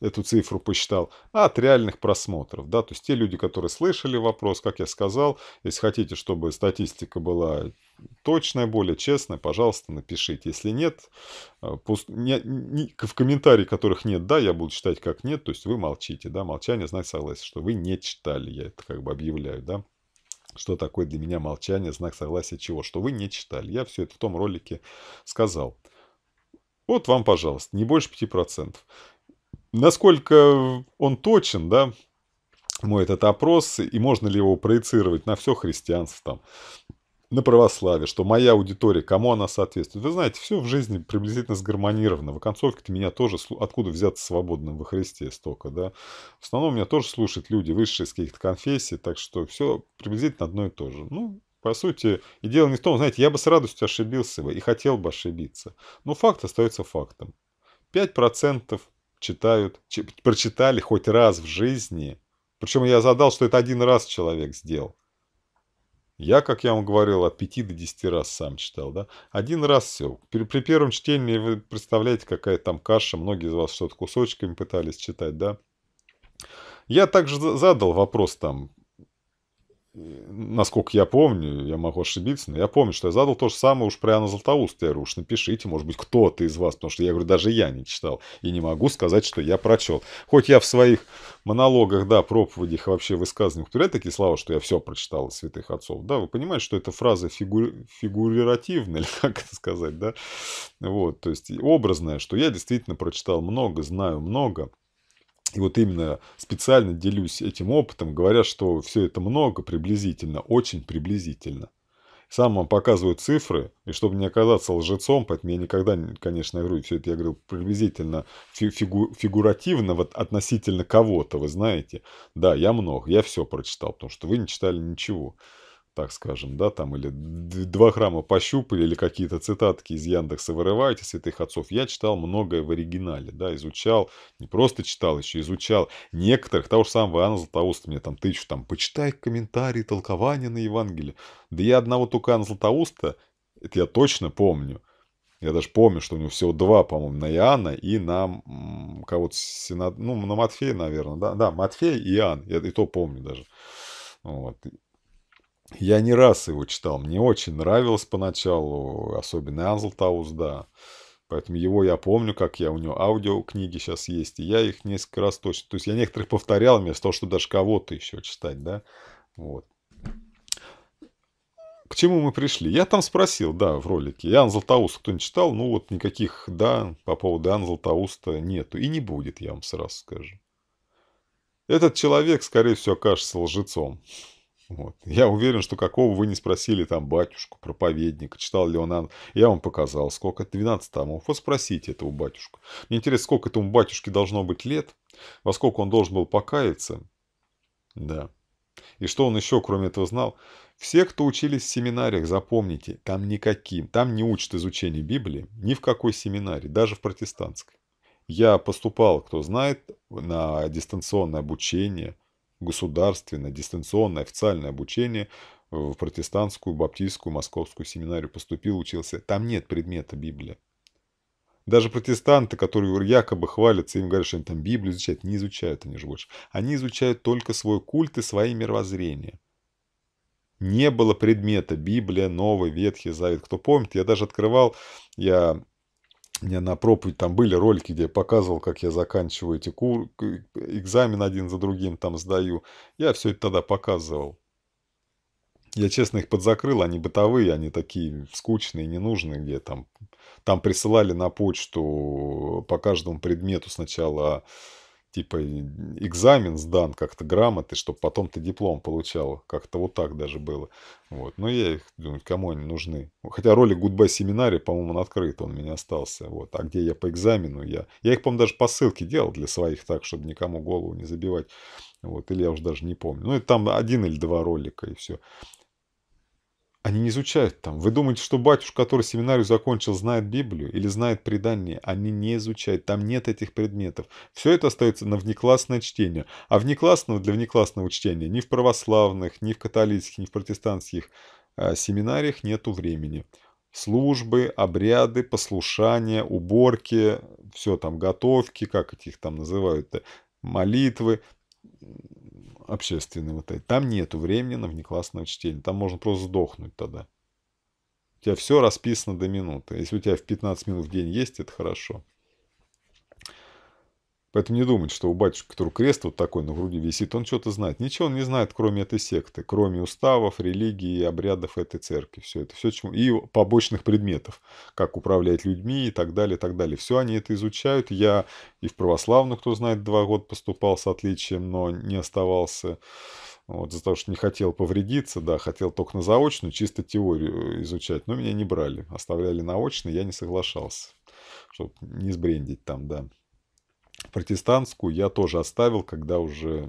S1: эту цифру посчитал, а от реальных просмотров. Да? То есть те люди, которые слышали вопрос, как я сказал, если хотите, чтобы статистика была точная, более честная, пожалуйста, напишите. Если нет, э, в комментарии, которых нет, да, я буду читать как нет, то есть вы молчите, да, молчание, знать согласие, что вы не читали, я это как бы объявляю, да. Что такое для меня молчание, знак согласия чего? Что вы не читали. Я все это в том ролике сказал. Вот вам, пожалуйста, не больше 5%. Насколько он точен, да, мой этот опрос, и можно ли его проецировать на все христианство там, на православие, что моя аудитория, кому она соответствует. Вы знаете, все в жизни приблизительно сгармонировано. В концовке-то меня тоже, откуда взяться свободным во Христе столько, да. В основном меня тоже слушают люди высшие из каких-то конфессий, так что все приблизительно одно и то же. Ну, по сути, и дело не в том, знаете, я бы с радостью ошибился бы и хотел бы ошибиться. Но факт остается фактом. 5% читают, прочитали хоть раз в жизни. Причем я задал, что это один раз человек сделал. Я, как я вам говорил, от 5 до 10 раз сам читал, да? Один раз все. При, при первом чтении вы представляете, какая там каша. Многие из вас что-то кусочками пытались читать, да? Я также задал вопрос там, насколько я помню, я могу ошибиться, но я помню, что я задал то же самое уж про Иоанна Златоуста. Я говорю, уж напишите, может быть, кто-то из вас, потому что я говорю, даже я не читал и не могу сказать, что я прочел. Хоть я в своих монологах, да, проповедях вообще высказываниях употребляю такие слова, что я все прочитал из святых отцов, да, вы понимаете, что эта фраза фигу... фигуративна, или как это сказать, да, вот, то есть образная, что я действительно прочитал много, знаю много, и вот именно специально делюсь этим опытом, говоря, что все это много, приблизительно, очень приблизительно. Сам вам показываю цифры, и чтобы не оказаться лжецом, поэтому я никогда, конечно, говорю, все это я говорил приблизительно фигу, фигуративно, вот относительно кого-то, вы знаете. Да, я много, я все прочитал, потому что вы не читали ничего так скажем, да, там, или два храма пощупали, или какие-то цитатки из Яндекса вырываете, святых отцов. Я читал многое в оригинале, да, изучал, не просто читал, еще изучал некоторых, того же самого Иоанна Златоуста, мне там тысячу, там, почитай комментарии, толкования на Евангелие. Да я одного только Иоанна Златоуста, это я точно помню, я даже помню, что у него всего два, по-моему, на Иоанна и на кого-то, ну, на Матфея, наверное, да, да, Матфея и Иоанн, я и то помню даже. Вот. Я не раз его читал, мне очень нравилось поначалу, особенно Анзлтаус, да. Поэтому его я помню, как я у него аудиокниги сейчас есть, и я их несколько раз точно... То есть я некоторых повторял вместо того, чтобы даже кого-то еще читать, да. Вот. К чему мы пришли? Я там спросил, да, в ролике. Я Анзлтаус кто не читал, ну вот никаких да по поводу Анзлтауста нету. И не будет, я вам сразу скажу. Этот человек, скорее всего, окажется лжецом. Вот. Я уверен, что какого вы не спросили там батюшку, проповедника, читал ли он... Я вам показал, сколько. 12 томов. Вот спросите этого батюшку. Мне интересно, сколько этому батюшке должно быть лет, во сколько он должен был покаяться. Да. И что он еще, кроме этого, знал? Все, кто учились в семинариях, запомните, там никаким, там не учат изучение Библии ни в какой семинарии, даже в протестантской. Я поступал, кто знает, на дистанционное обучение – государственное, дистанционное, официальное обучение в протестантскую, баптистскую, московскую семинарию поступил, учился. Там нет предмета Библии Даже протестанты, которые якобы хвалятся, им говорят, что они там Библию изучают, не изучают они же больше. Они изучают только свой культ и свои мировоззрения. Не было предмета Библия, Новый, Ветхий Завет. Кто помнит, я даже открывал, я мне на проповедь, там были ролики, где я показывал, как я заканчиваю эти кур... экзамен один за другим там сдаю. Я все это тогда показывал. Я, честно, их подзакрыл, они бытовые, они такие скучные, ненужные, где там... Там присылали на почту по каждому предмету сначала а типа экзамен сдан как-то грамоты, чтобы потом ты диплом получал. Как-то вот так даже было. Вот. Но я их думаю, кому они нужны. Хотя ролик Goodbye семинаре, по-моему, он открыт, он у меня остался. Вот. А где я по экзамену, я... Я их, по-моему, даже по ссылке делал для своих так, чтобы никому голову не забивать. Вот. Или я уже даже не помню. Ну, и там один или два ролика, и все. Они не изучают там. Вы думаете, что батюшка, который семинарию закончил, знает Библию или знает предание? Они не изучают. Там нет этих предметов. Все это остается на внеклассное чтение. А внеклассного для внеклассного чтения ни в православных, ни в католических, ни в протестантских э, семинариях нету времени. Службы, обряды, послушания, уборки, все там, готовки, как этих там называют молитвы общественный вот этот. Там нету времени на внеклассное чтение. Там можно просто сдохнуть тогда. У тебя все расписано до минуты. Если у тебя в 15 минут в день есть, это хорошо. Поэтому не думать, что у батюшки, который крест вот такой на груди висит, он что-то знает. Ничего он не знает, кроме этой секты, кроме уставов, религии и обрядов этой церкви. Все это, все чему... И побочных предметов, как управлять людьми и так далее, и так далее. Все они это изучают. Я и в православную, кто знает, два года поступал с отличием, но не оставался. Вот, за то, что не хотел повредиться, да, хотел только на заочную, чисто теорию э, изучать. Но меня не брали, оставляли на очной, я не соглашался, чтобы не сбрендить там, да протестантскую я тоже оставил, когда уже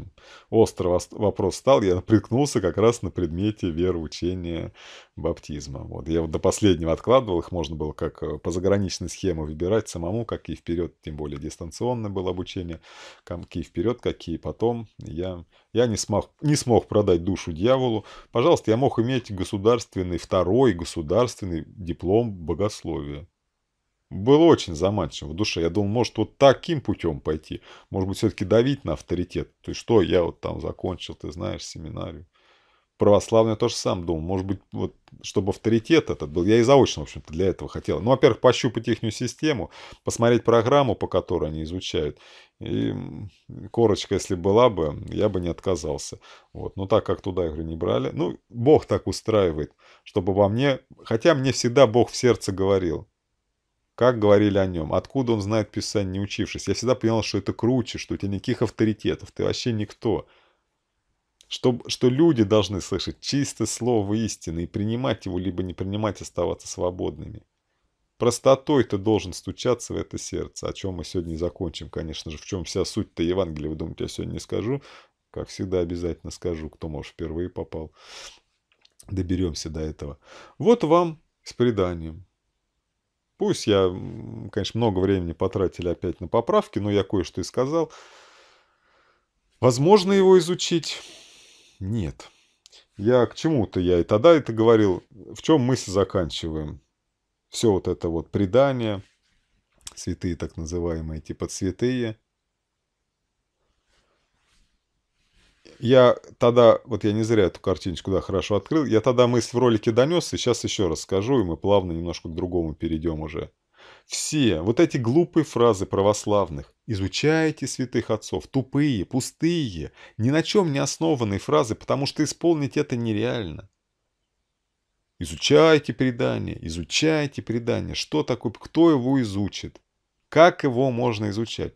S1: острый вопрос стал, я приткнулся как раз на предмете вероучения баптизма. Вот. Я вот до последнего откладывал, их можно было как э, по заграничной схеме выбирать самому, какие вперед, тем более дистанционное было обучение, какие вперед, какие потом. Я, я не, смог, не смог продать душу дьяволу. Пожалуйста, я мог иметь государственный, второй государственный диплом богословия. Было очень заманчиво в душе. Я думал, может, вот таким путем пойти. Может быть, все-таки давить на авторитет. То есть что, я вот там закончил, ты знаешь, семинарию. Православное тоже сам думал. Может быть, вот, чтобы авторитет этот был. Я и заочно, в общем-то, для этого хотел. Ну, во-первых, пощупать их систему, посмотреть программу, по которой они изучают. И корочка, если была бы, я бы не отказался. Вот. Но так как туда, я говорю, не брали. Ну, Бог так устраивает, чтобы во мне... Хотя мне всегда Бог в сердце говорил как говорили о нем, откуда он знает писание, не учившись. Я всегда понимал, что это круче, что у тебя никаких авторитетов, ты вообще никто. Что, что люди должны слышать чистое слово истины и принимать его, либо не принимать, оставаться свободными. Простотой ты должен стучаться в это сердце, о чем мы сегодня и закончим, конечно же. В чем вся суть-то Евангелия, вы думаете, я сегодня не скажу? Как всегда, обязательно скажу, кто, может, впервые попал. Доберемся до этого. Вот вам с преданием. Пусть я, конечно, много времени потратили опять на поправки, но я кое-что и сказал. Возможно его изучить? Нет. Я к чему-то, я и тогда это говорил, в чем мысль заканчиваем. Все вот это вот предание, святые так называемые, типа святые, я тогда, вот я не зря эту картиночку, да, хорошо открыл, я тогда мысль в ролике донес, и сейчас еще раз скажу, и мы плавно немножко к другому перейдем уже. Все вот эти глупые фразы православных «изучайте святых отцов», тупые, пустые, ни на чем не основанные фразы, потому что исполнить это нереально. Изучайте предание, изучайте предание. Что такое, кто его изучит? Как его можно изучать?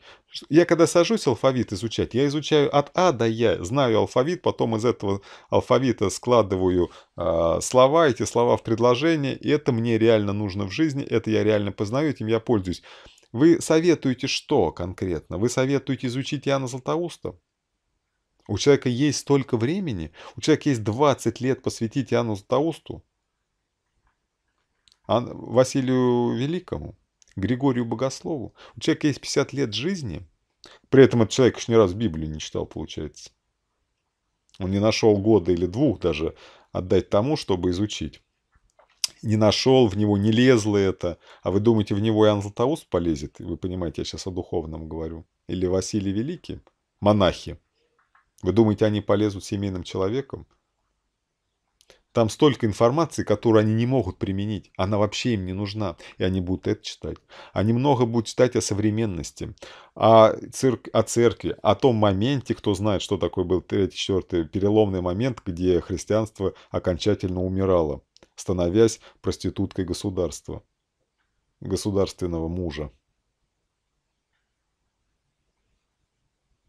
S1: Я когда сажусь алфавит изучать, я изучаю от А до Я, знаю алфавит, потом из этого алфавита складываю э, слова, эти слова в предложение, и это мне реально нужно в жизни, это я реально познаю, этим я пользуюсь. Вы советуете что конкретно? Вы советуете изучить Яна Златоуста? У человека есть столько времени, у человека есть 20 лет посвятить Яну Златоусту, Василию Великому. Григорию Богослову. У человека есть 50 лет жизни, при этом этот человек еще ни раз Библию не читал, получается. Он не нашел года или двух даже отдать тому, чтобы изучить. Не нашел, в него не лезло это. А вы думаете, в него Иоанн Златоуст полезет? Вы понимаете, я сейчас о духовном говорю. Или Василий Великий, монахи. Вы думаете, они полезут семейным человеком? Там столько информации, которую они не могут применить. Она вообще им не нужна, и они будут это читать. Они много будут читать о современности, о, цирк, о церкви, о том моменте, кто знает, что такое был третий, четвертый переломный момент, где христианство окончательно умирало, становясь проституткой государства, государственного мужа.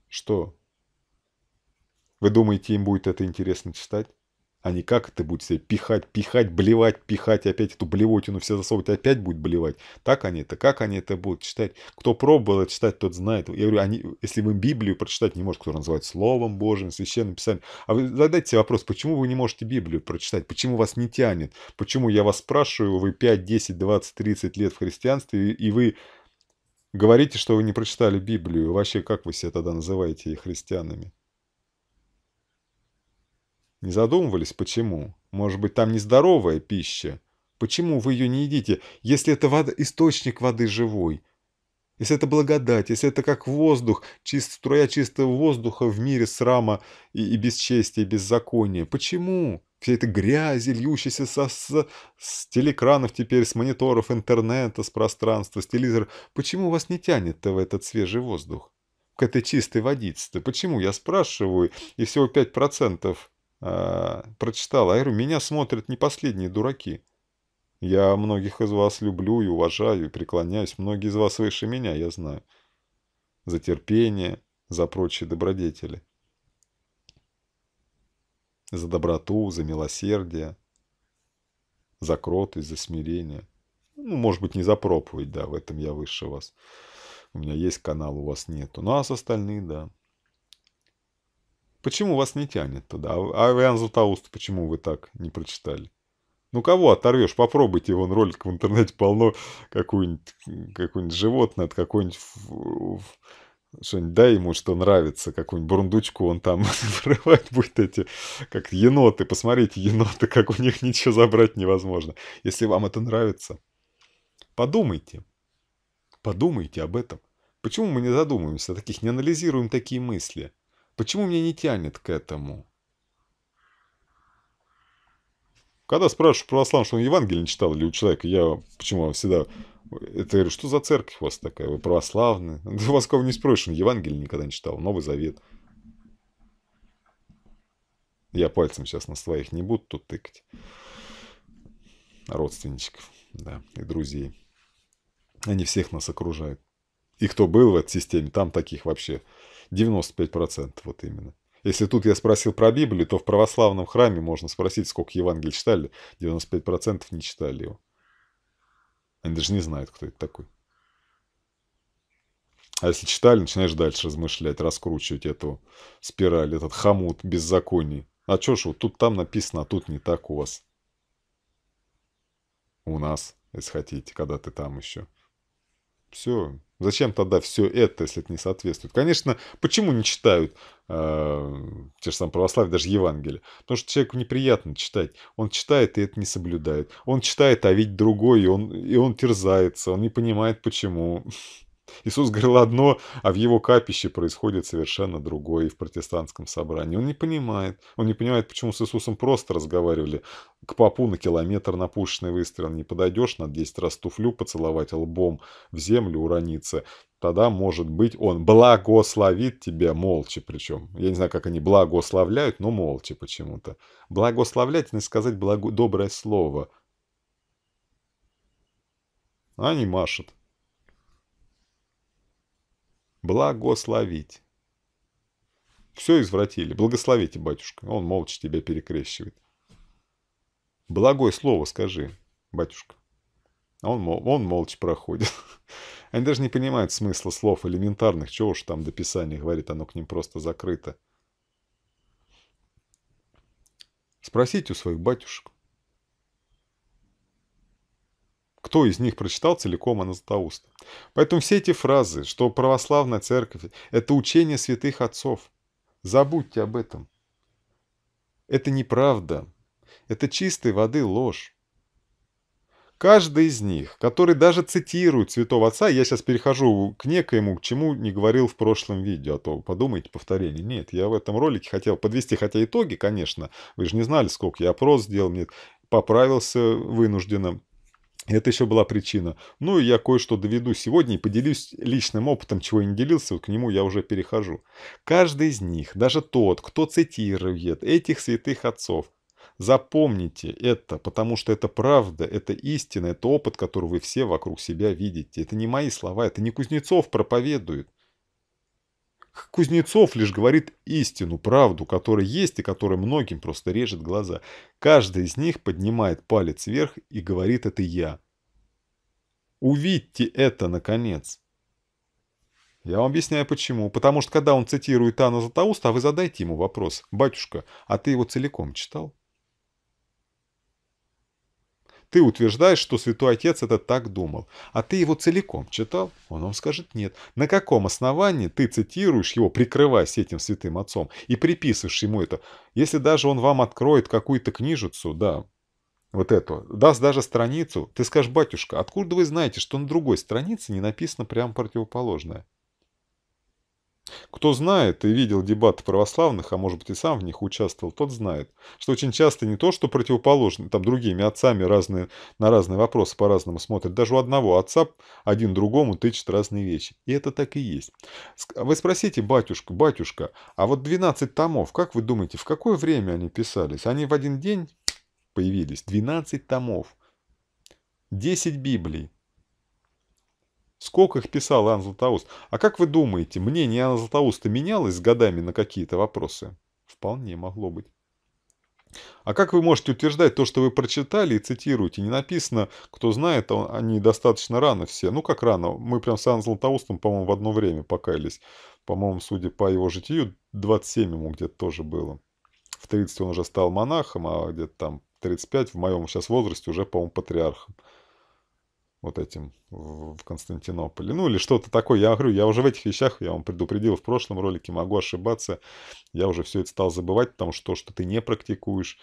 S1: Что? Вы думаете, им будет это интересно читать? а не как ты будешь себе пихать, пихать, блевать, пихать, опять эту блевотину все засовывать, опять будет блевать. Так они это, как они это будут читать? Кто пробовал это читать, тот знает. Я говорю, они, если вы Библию прочитать не может, кто называет Словом Божьим, Священным Писанием. А вы задайте себе вопрос, почему вы не можете Библию прочитать? Почему вас не тянет? Почему, я вас спрашиваю, вы 5, 10, 20, 30 лет в христианстве, и вы говорите, что вы не прочитали Библию. Вообще, как вы себя тогда называете христианами? Не задумывались, почему? Может быть, там нездоровая пища? Почему вы ее не едите, если это вода, источник воды живой? Если это благодать, если это как воздух, чист, струя чистого воздуха в мире срама и, и бесчестия, и беззакония. Почему? Вся эта грязь, льющаяся со, с, с телекранов теперь, с мониторов интернета, с пространства, с телевизора. Почему вас не тянет-то в этот свежий воздух? К этой чистой водице-то? Почему? Я спрашиваю, и всего 5% а, прочитал. А я говорю, меня смотрят не последние дураки. Я многих из вас люблю и уважаю, и преклоняюсь. Многие из вас выше меня, я знаю. За терпение, за прочие добродетели. За доброту, за милосердие, за кротость, за смирение. Ну, может быть, не за проповедь, да, в этом я выше вас. У меня есть канал, у вас нету. Ну, а с остальные, да. Почему вас не тянет туда? А, а Иоанн Златоуст, почему вы так не прочитали? Ну кого оторвешь? Попробуйте, вон ролик в интернете полно какое нибудь какое животное, от какой-нибудь что-нибудь дай ему, что нравится, какую-нибудь бурундучку он там вырывать будет эти, как еноты, посмотрите, еноты, как у них ничего забрать невозможно. Если вам это нравится, подумайте, подумайте об этом. Почему мы не задумываемся, о таких не анализируем такие мысли? Почему меня не тянет к этому? Когда спрашиваю православного, что он Евангелие не читал или у человека, я почему всегда... Это говорю, что за церковь у вас такая? Вы православные? Ты вас кого не спросишь, он Евангелие никогда не читал, Новый Завет. Я пальцем сейчас на своих не буду тут тыкать. Родственничков, да, и друзей. Они всех нас окружают. И кто был в этой системе, там таких вообще 95% вот именно. Если тут я спросил про Библию, то в православном храме можно спросить, сколько Евангелий читали. 95% не читали его. Они даже не знают, кто это такой. А если читали, начинаешь дальше размышлять, раскручивать эту спираль, этот хамут беззаконий. А что ж, вот тут там написано, а тут не так у вас. У нас, если хотите, когда ты там еще все. Зачем тогда все это, если это не соответствует? Конечно, почему не читают э, те же самые православие, даже Евангелие? Потому что человеку неприятно читать. Он читает и это не соблюдает. Он читает, а ведь другой, и он, и он терзается, он не понимает почему. Иисус говорил одно, а в его капище происходит совершенно другое и в протестантском собрании. Он не понимает. Он не понимает, почему с Иисусом просто разговаривали. К папу на километр на пушечный выстрел не подойдешь, на 10 раз туфлю поцеловать лбом в землю урониться. Тогда, может быть, он благословит тебя молча причем. Я не знаю, как они благословляют, но молча почему-то. Благословлять, не сказать благо... доброе слово – они машут. Благословить. Все извратили. Благословите, батюшка. Он молча тебя перекрещивает. Благое слово скажи, батюшка. А он, мол, он молча проходит. Они даже не понимают смысла слов элементарных. Чего уж там до Писания говорит, оно к ним просто закрыто. Спросите у своих батюшек, Кто из них прочитал целиком о Поэтому все эти фразы, что православная церковь – это учение святых отцов. Забудьте об этом. Это неправда. Это чистой воды ложь. Каждый из них, который даже цитирует святого отца, я сейчас перехожу к некоему, к чему не говорил в прошлом видео, а то подумайте, повторение. Нет, я в этом ролике хотел подвести, хотя итоги, конечно, вы же не знали, сколько я опрос сделал, нет, поправился вынужденно, это еще была причина. Ну и я кое-что доведу сегодня и поделюсь личным опытом, чего я не делился, вот к нему я уже перехожу. Каждый из них, даже тот, кто цитирует этих святых отцов, запомните это, потому что это правда, это истина, это опыт, который вы все вокруг себя видите. Это не мои слова, это не Кузнецов проповедует. Кузнецов лишь говорит истину, правду, которая есть и которая многим просто режет глаза. Каждый из них поднимает палец вверх и говорит «это я». Увидьте это, наконец. Я вам объясняю почему. Потому что когда он цитирует Анна Златоуста, а вы задайте ему вопрос. «Батюшка, а ты его целиком читал?» Ты утверждаешь, что святой отец это так думал. А ты его целиком читал? Он вам скажет нет. На каком основании ты цитируешь его, прикрываясь этим святым отцом, и приписываешь ему это? Если даже он вам откроет какую-то книжицу, да, вот эту, даст даже страницу, ты скажешь, батюшка, откуда вы знаете, что на другой странице не написано прямо противоположное? Кто знает и видел дебаты православных, а может быть и сам в них участвовал, тот знает, что очень часто не то, что противоположные, там другими отцами разные, на разные вопросы по-разному смотрят, даже у одного отца один другому тычет разные вещи. И это так и есть. А вы спросите, батюшка, батюшка, а вот 12 томов, как вы думаете, в какое время они писались? Они в один день появились, 12 томов, 10 Библий, Сколько их писал Анна Златоуст? А как вы думаете, мнение Анны Златоуста менялось с годами на какие-то вопросы? Вполне могло быть. А как вы можете утверждать то, что вы прочитали и цитируете? Не написано, кто знает, а они достаточно рано все. Ну, как рано? Мы прям с Анной Златоустом, по-моему, в одно время покаялись. По-моему, судя по его житию, 27 ему где-то тоже было. В 30 он уже стал монахом, а где-то там 35 в моем сейчас возрасте уже, по-моему, патриархом вот этим в Константинополе. Ну или что-то такое. Я говорю, я уже в этих вещах, я вам предупредил в прошлом ролике, могу ошибаться. Я уже все это стал забывать, потому что то, что ты не практикуешь,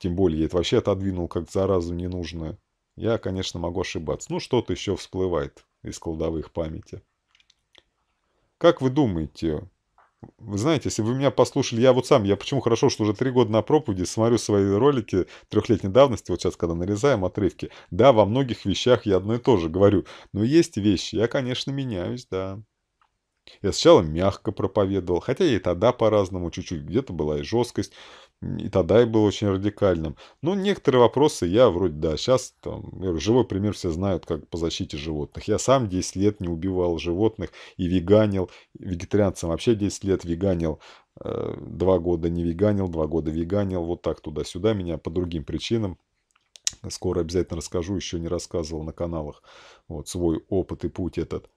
S1: тем более я это вообще отодвинул как заразу ненужную. Я, конечно, могу ошибаться. Ну что-то еще всплывает из кладовых памяти. Как вы думаете, вы знаете, если вы меня послушали, я вот сам, я почему хорошо, что уже три года на проповеди смотрю свои ролики трехлетней давности, вот сейчас, когда нарезаем отрывки, да, во многих вещах я одно и то же говорю, но есть вещи, я, конечно, меняюсь, да. Я сначала мягко проповедовал, хотя и тогда по-разному чуть-чуть, где-то была и жесткость, и тогда я был очень радикальным. Но ну, некоторые вопросы я вроде, да, сейчас там, живой пример все знают, как по защите животных. Я сам 10 лет не убивал животных и веганил. Вегетарианцам вообще 10 лет веганил. Э, два года не веганил, два года веганил. Вот так туда-сюда меня по другим причинам. Скоро обязательно расскажу, еще не рассказывал на каналах вот свой опыт и путь этот.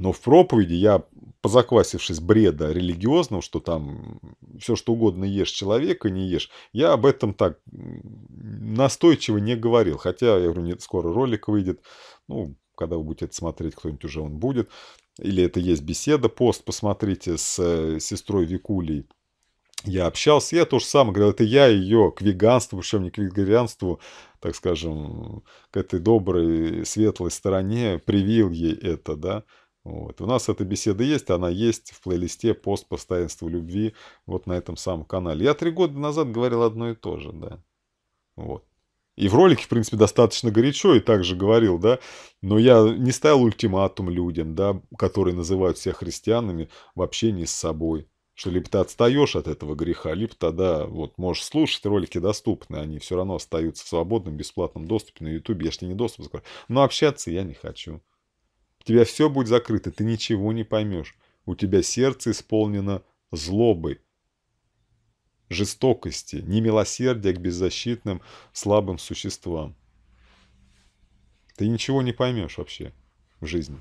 S1: Но в проповеди я, позаквасившись бреда религиозного, что там все что угодно ешь человека, не ешь, я об этом так настойчиво не говорил. Хотя, я говорю, нет, скоро ролик выйдет, ну, когда вы будете это смотреть, кто-нибудь уже он будет. Или это есть беседа, пост, посмотрите с э, сестрой Викулей. Я общался, я тоже самое говорил, это я ее к веганству, причем не к веганству, так скажем, к этой доброй, светлой стороне привил ей это, да. Вот. У нас эта беседа есть, она есть в плейлисте «Пост по таинству любви» вот на этом самом канале. Я три года назад говорил одно и то же, да. Вот. И в ролике, в принципе, достаточно горячо, и также говорил, да, но я не ставил ультиматум людям, да, которые называют себя христианами в общении с собой. Что либо ты отстаешь от этого греха, либо тогда вот можешь слушать, ролики доступны, они все равно остаются в свободном, бесплатном доступе на YouTube, я же тебе не доступ закрою. Но общаться я не хочу. У тебя все будет закрыто, ты ничего не поймешь. У тебя сердце исполнено злобы, жестокости, немилосердия к беззащитным слабым существам. Ты ничего не поймешь вообще в жизни.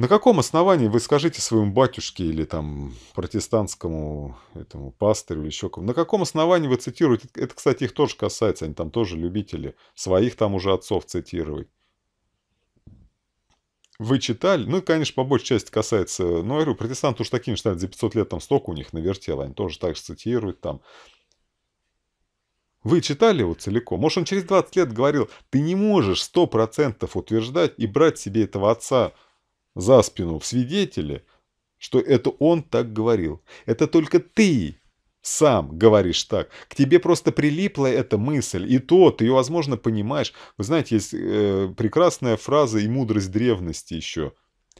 S1: На каком основании вы скажите своему батюшке или там протестантскому этому пастырю или еще кому, на каком основании вы цитируете? Это, кстати, их тоже касается, они там тоже любители своих там уже отцов цитировать. Вы читали? Ну, конечно, по большей части касается... Ну, я говорю, протестанты уж такими считают, за 500 лет там столько у них навертело, они тоже так же цитируют там. Вы читали его целиком? Может, он через 20 лет говорил, ты не можешь 100% утверждать и брать себе этого отца за спину в свидетели, что это он так говорил. Это только ты сам говоришь так. К тебе просто прилипла эта мысль, и то ты ее, возможно, понимаешь. Вы знаете, есть э, прекрасная фраза и мудрость древности еще.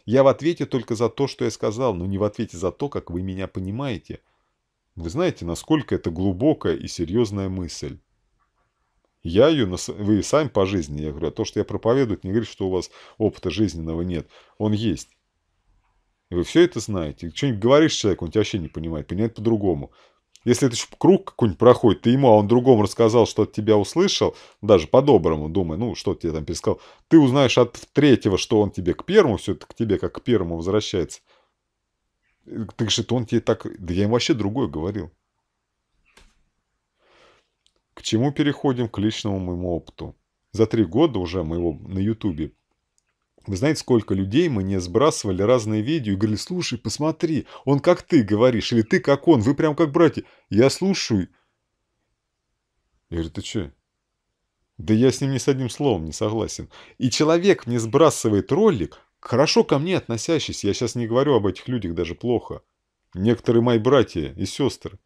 S1: Я в ответе только за то, что я сказал, но не в ответе за то, как вы меня понимаете. Вы знаете, насколько это глубокая и серьезная мысль. Я ее, вы и сами по жизни, я говорю, а то, что я проповедую, не говорит, что у вас опыта жизненного нет. Он есть. И вы все это знаете. Что-нибудь говоришь человеку, он тебя вообще не понимает, понимает по-другому. Если это круг какой-нибудь проходит, ты ему, а он другому рассказал, что от тебя услышал, даже по-доброму, думая, ну, что тебе там пересказал, ты узнаешь от третьего, что он тебе к первому, все это к тебе как к первому возвращается. Э, ты говоришь, это он тебе так... Да я им вообще другое говорил. К чему переходим? К личному моему опыту. За три года уже моего на ютубе вы знаете, сколько людей мне сбрасывали разные видео и говорили, слушай, посмотри, он как ты говоришь, или ты как он, вы прям как братья. Я слушаю. Я говорю, ты что? Да я с ним ни с одним словом не согласен. И человек мне сбрасывает ролик, хорошо ко мне относящийся, я сейчас не говорю об этих людях даже плохо. Некоторые мои братья и сестры.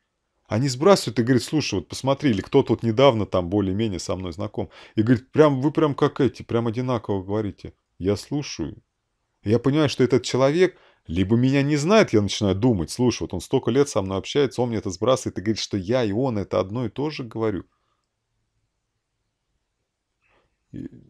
S1: Они сбрасывают и говорят, слушай, вот посмотри, или кто-то вот недавно там более-менее со мной знаком. И говорит, прям вы прям как эти, прям одинаково говорите. Я слушаю. Я понимаю, что этот человек либо меня не знает, я начинаю думать, слушай, вот он столько лет со мной общается, он мне это сбрасывает и говорит, что я и он это одно и то же говорю.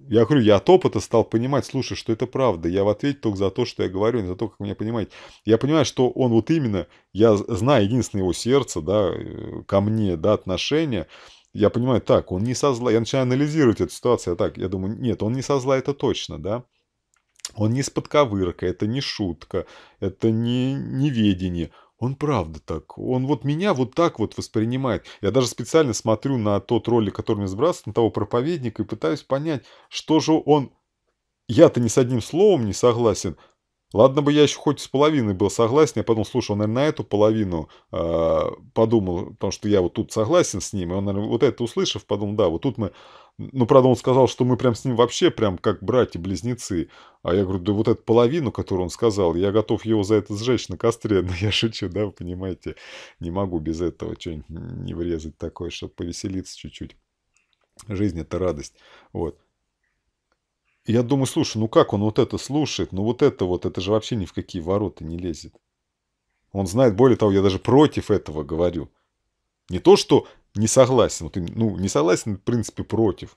S1: Я говорю, я от опыта стал понимать, слушай, что это правда. Я в ответе только за то, что я говорю, не за то, как меня понимаете. Я понимаю, что он вот именно, я знаю единственное его сердце, да, э, ко мне, да, отношения. Я понимаю, так, он не со зла. Я начинаю анализировать эту ситуацию. Я так, я думаю, нет, он не со зла, это точно, да. Он не с подковырка, это не шутка, это не неведение он правда так. Он вот меня вот так вот воспринимает. Я даже специально смотрю на тот ролик, который мне сбрасывает, на того проповедника, и пытаюсь понять, что же он... Я-то ни с одним словом не согласен. Ладно бы я еще хоть с половиной был согласен, я потом слушал, наверное, на эту половину э, подумал, потому что я вот тут согласен с ним, и он, наверное, вот это услышав, подумал, да, вот тут мы ну, правда, он сказал, что мы прям с ним вообще прям как братья-близнецы. А я говорю, да вот эту половину, которую он сказал, я готов его за это сжечь на костре. Но ну, я шучу, да, вы понимаете. Не могу без этого что-нибудь не врезать такое, чтобы повеселиться чуть-чуть. Жизнь – это радость. Вот. Я думаю, слушай, ну как он вот это слушает? Ну вот это вот, это же вообще ни в какие ворота не лезет. Он знает, более того, я даже против этого говорю. Не то, что не согласен. Вот, ну, не согласен, в принципе, против.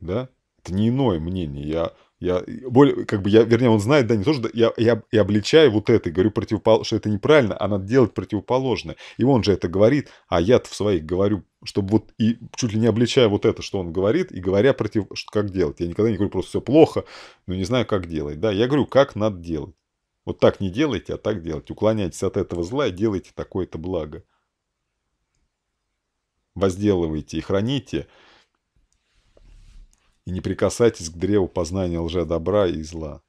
S1: Да? Это не иное мнение. Я, я, более, как бы я, вернее, он знает, да, не то, что я, я, я обличаю вот это, и говорю, противопол... что это неправильно, а надо делать противоположное. И он же это говорит, а я в своих говорю, чтобы вот, и чуть ли не обличая вот это, что он говорит, и говоря против, что как делать. Я никогда не говорю просто все плохо, но не знаю, как делать. Да, я говорю, как надо делать. Вот так не делайте, а так делайте. Уклоняйтесь от этого зла и делайте такое-то благо возделывайте и храните, и не прикасайтесь к древу познания лже-добра и зла.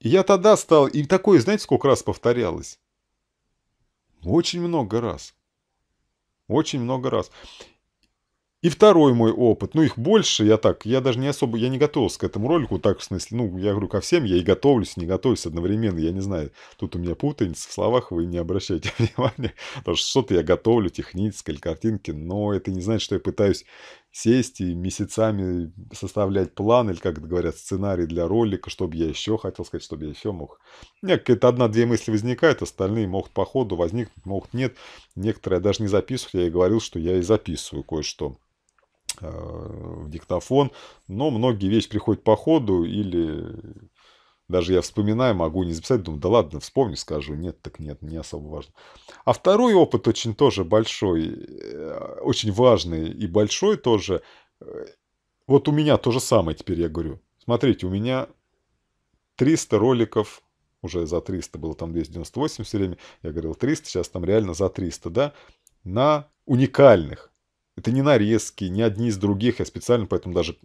S1: И я тогда стал, и такое, знаете, сколько раз повторялось? Очень много раз. Очень много раз. И второй мой опыт, ну их больше, я так, я даже не особо, я не готовился к этому ролику, так в смысле, ну я говорю ко всем, я и готовлюсь, не готовлюсь одновременно, я не знаю, тут у меня путаница в словах, вы не обращайте внимания, потому что что-то я готовлю технически или картинки, но это не значит, что я пытаюсь сесть и месяцами составлять план, или, как говорят, сценарий для ролика, чтобы я еще хотел сказать, чтобы я еще мог. У меня то одна-две мысли возникают, остальные могут по ходу возникнуть, могут нет. Некоторые я даже не записываю, я и говорил, что я и записываю кое-что. Э, в диктофон, но многие вещи приходят по ходу или даже я вспоминаю, могу не записать, думаю, да ладно, вспомню, скажу, нет, так нет, не особо важно. А второй опыт очень тоже большой, э, очень важный и большой тоже. Э, вот у меня то же самое теперь я говорю. Смотрите, у меня 300 роликов, уже за 300, было там 298 все время, я говорил 300, сейчас там реально за 300, да, на уникальных это не нарезки, не одни из других. Я специально поэтому даже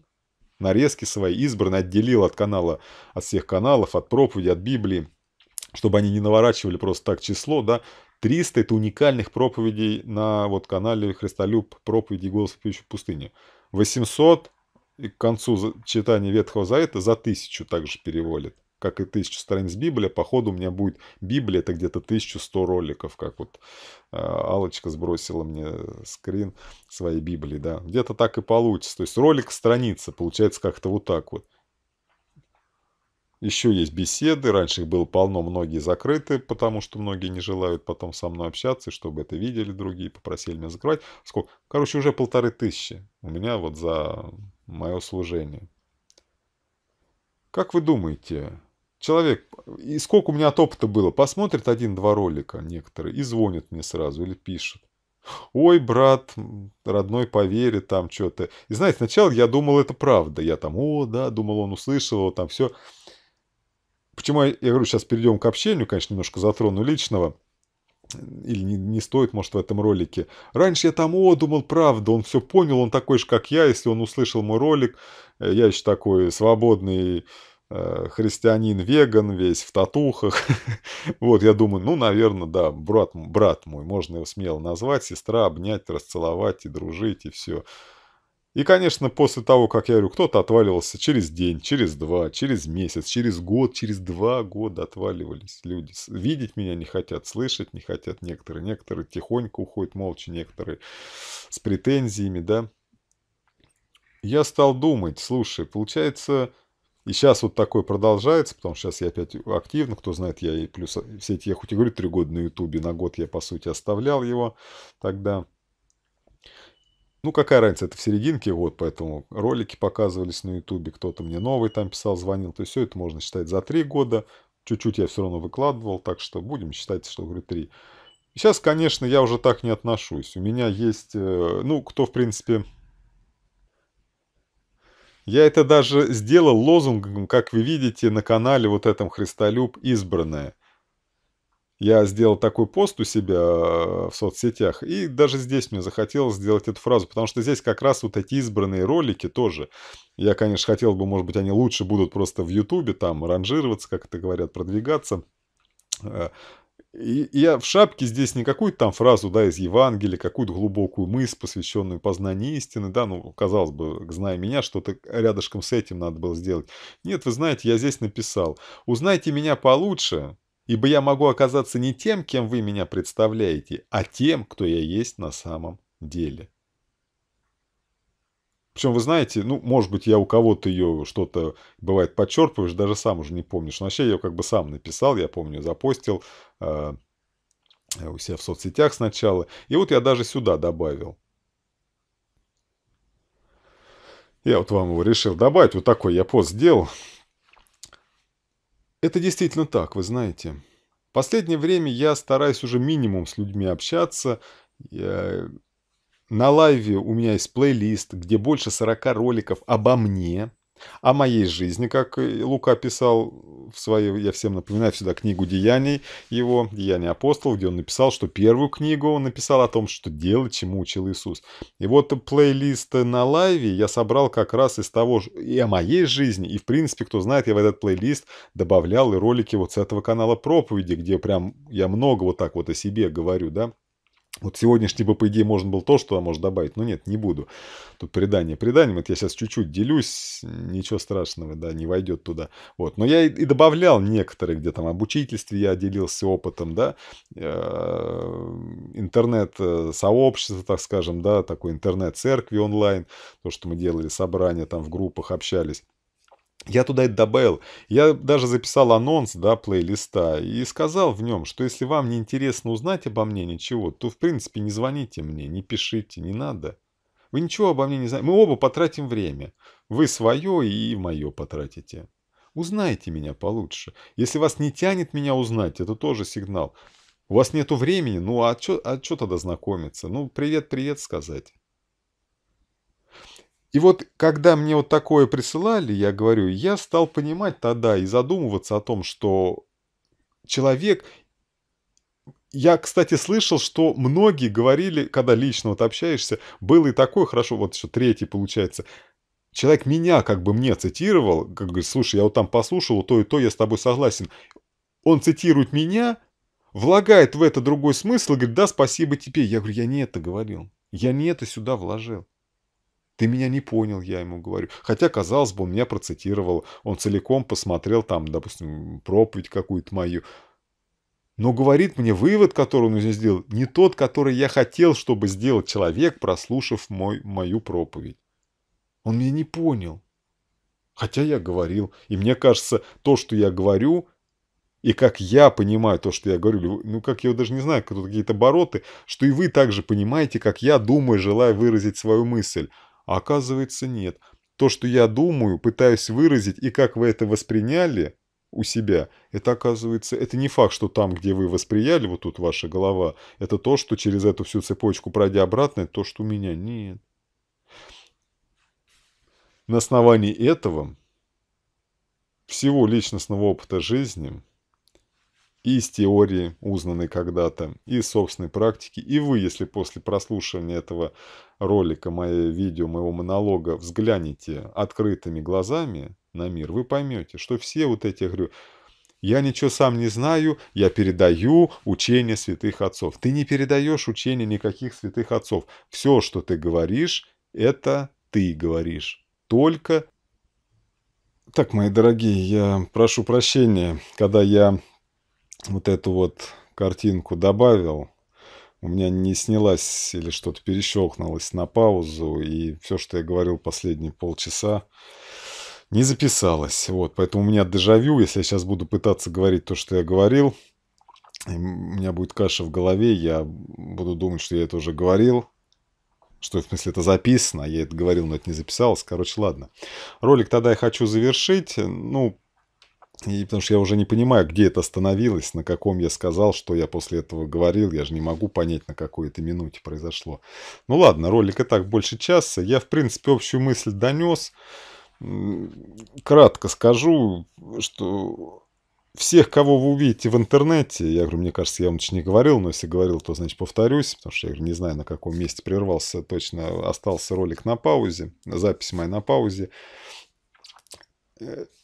S1: нарезки свои избранные отделил от канала, от всех каналов, от проповеди, от Библии, чтобы они не наворачивали просто так число, да. 300 – это уникальных проповедей на вот канале «Христолюб. Проповеди голос в пустыне». 800 – к концу читания Ветхого Завета за тысячу также переводят как и 1000 страниц Библия, походу у меня будет Библия, это где-то 1100 роликов, как вот э, Алочка сбросила мне скрин своей Библии, да. Где-то так и получится. То есть ролик страница, получается как-то вот так вот. Еще есть беседы, раньше их было полно, многие закрыты, потому что многие не желают потом со мной общаться, чтобы это видели другие, попросили меня закрывать. Сколько? Короче, уже полторы тысячи у меня вот за мое служение. Как вы думаете, человек, и сколько у меня от опыта было, посмотрит один-два ролика некоторые и звонит мне сразу или пишет. Ой, брат, родной, поверит там что-то. И знаете, сначала я думал, это правда. Я там, о, да, думал, он услышал, там все. Почему я, я говорю, сейчас перейдем к общению, конечно, немножко затрону личного. Или не, не стоит, может, в этом ролике. Раньше я там, о, думал, правда, он все понял, он такой же, как я, если он услышал мой ролик. Э, я еще такой свободный Э, христианин-веган, весь в татухах. вот, я думаю, ну, наверное, да, брат, брат мой, можно его смело назвать, сестра, обнять, расцеловать и дружить, и все. И, конечно, после того, как я говорю, кто-то отваливался через день, через два, через месяц, через год, через два года отваливались люди. Видеть меня не хотят, слышать не хотят некоторые. Некоторые тихонько уходят, молча, некоторые с претензиями, да. Я стал думать, слушай, получается, и сейчас вот такое продолжается, потому что сейчас я опять активно, кто знает, я и плюс все эти, я хоть и говорю, три года на Ютубе, на год я, по сути, оставлял его тогда. Ну, какая разница, это в серединке год, поэтому ролики показывались на Ютубе, кто-то мне новый там писал, звонил. То есть все это можно считать за три года. Чуть-чуть я все равно выкладывал, так что будем считать, что, говорю, три. Сейчас, конечно, я уже так не отношусь. У меня есть, э, ну, кто, в принципе, я это даже сделал лозунгом, как вы видите, на канале вот этом «Христолюб избранное». Я сделал такой пост у себя э, в соцсетях, и даже здесь мне захотелось сделать эту фразу, потому что здесь как раз вот эти избранные ролики тоже. Я, конечно, хотел бы, может быть, они лучше будут просто в Ютубе, там ранжироваться, как это говорят, продвигаться э, я в шапке здесь не какую-то там фразу да, из Евангелия, какую-то глубокую мысль, посвященную познанию истины, да, ну, казалось бы, зная меня, что-то рядышком с этим надо было сделать. Нет, вы знаете, я здесь написал, узнайте меня получше, ибо я могу оказаться не тем, кем вы меня представляете, а тем, кто я есть на самом деле. Причем, вы знаете, ну, может быть, я у кого-то ее что-то, бывает, подчерпываешь, даже сам уже не помнишь. Но вообще я ее как бы сам написал, я помню, запостил а, э, у себя в соцсетях сначала. И вот я даже сюда добавил. Я вот вам его решил добавить. Вот такой я пост сделал. Это действительно так, вы знаете. В последнее время я стараюсь уже минимум с людьми общаться. Я на лайве у меня есть плейлист, где больше 40 роликов обо мне, о моей жизни, как э, Лука писал в своей, я всем напоминаю всегда книгу «Деяний» его, «Деяния апостолов», где он написал, что первую книгу он написал о том, что делать, чему учил Иисус. И вот плейлист на лайве я собрал как раз из того и о моей жизни, и в принципе, кто знает, я в этот плейлист добавлял и ролики вот с этого канала проповеди, где прям я много вот так вот о себе говорю, да, вот сегодняшний бы, по идее, можно было то, что туда можно добавить, но нет, не буду. Тут предание преданием, это я сейчас чуть-чуть делюсь, ничего страшного, да, не войдет туда. Вот, но я и, и добавлял некоторые, где там об учительстве я делился опытом, да, э, интернет-сообщество, э, так скажем, да, такой интернет-церкви онлайн, то, что мы делали, собрания там в группах общались. Я туда и добавил, я даже записал анонс, да, плейлиста, и сказал в нем, что если вам не интересно узнать обо мне ничего, то, в принципе, не звоните мне, не пишите, не надо. Вы ничего обо мне не знаете, мы оба потратим время. Вы свое и мое потратите. Узнайте меня получше. Если вас не тянет меня узнать, это тоже сигнал. У вас нету времени, ну а что а чё тогда знакомиться? Ну, привет-привет сказать. И вот, когда мне вот такое присылали, я говорю, я стал понимать тогда и задумываться о том, что человек... Я, кстати, слышал, что многие говорили, когда лично вот общаешься, было и такое хорошо, вот еще третий получается, человек меня как бы мне цитировал, как говорит, слушай, я вот там послушал то и то, я с тобой согласен. Он цитирует меня, влагает в это другой смысл и говорит, да, спасибо тебе. Я говорю, я не это говорил, я не это сюда вложил. Ты меня не понял, я ему говорю. Хотя, казалось бы, он меня процитировал. Он целиком посмотрел там, допустим, проповедь какую-то мою. Но говорит мне вывод, который он здесь сделал, не тот, который я хотел, чтобы сделал человек, прослушав мой, мою проповедь. Он меня не понял. Хотя я говорил. И мне кажется, то, что я говорю, и как я понимаю то, что я говорю, ну, как я даже не знаю, какие-то обороты, что и вы также понимаете, как я думаю, желаю выразить свою мысль. А оказывается, нет. То, что я думаю, пытаюсь выразить, и как вы это восприняли у себя, это оказывается, это не факт, что там, где вы восприяли, вот тут ваша голова, это то, что через эту всю цепочку, пройдя обратно, это то, что у меня нет. На основании этого, всего личностного опыта жизни, из теории, узнанной когда-то, из собственной практики. И вы, если после прослушивания этого ролика, моего видео, моего монолога, взглянете открытыми глазами на мир, вы поймете, что все вот эти, я говорю, я ничего сам не знаю, я передаю учение святых отцов. Ты не передаешь учение никаких святых отцов. Все, что ты говоришь, это ты говоришь. Только так, мои дорогие, я прошу прощения, когда я вот эту вот картинку добавил, у меня не снялась или что-то перещелкнулось на паузу, и все, что я говорил последние полчаса, не записалось. Вот, поэтому у меня дежавю, если я сейчас буду пытаться говорить то, что я говорил, у меня будет каша в голове, я буду думать, что я это уже говорил, что, в смысле, это записано, а я это говорил, но это не записалось. Короче, ладно. Ролик тогда я хочу завершить. Ну, и потому что я уже не понимаю, где это остановилось, на каком я сказал, что я после этого говорил. Я же не могу понять, на какой это минуте произошло. Ну ладно, ролик и так больше часа. Я, в принципе, общую мысль донес. Кратко скажу, что всех, кого вы увидите в интернете, я говорю, мне кажется, я вам точно не говорил, но если говорил, то, значит, повторюсь, потому что я говорю, не знаю, на каком месте прервался, точно остался ролик на паузе, запись моя на паузе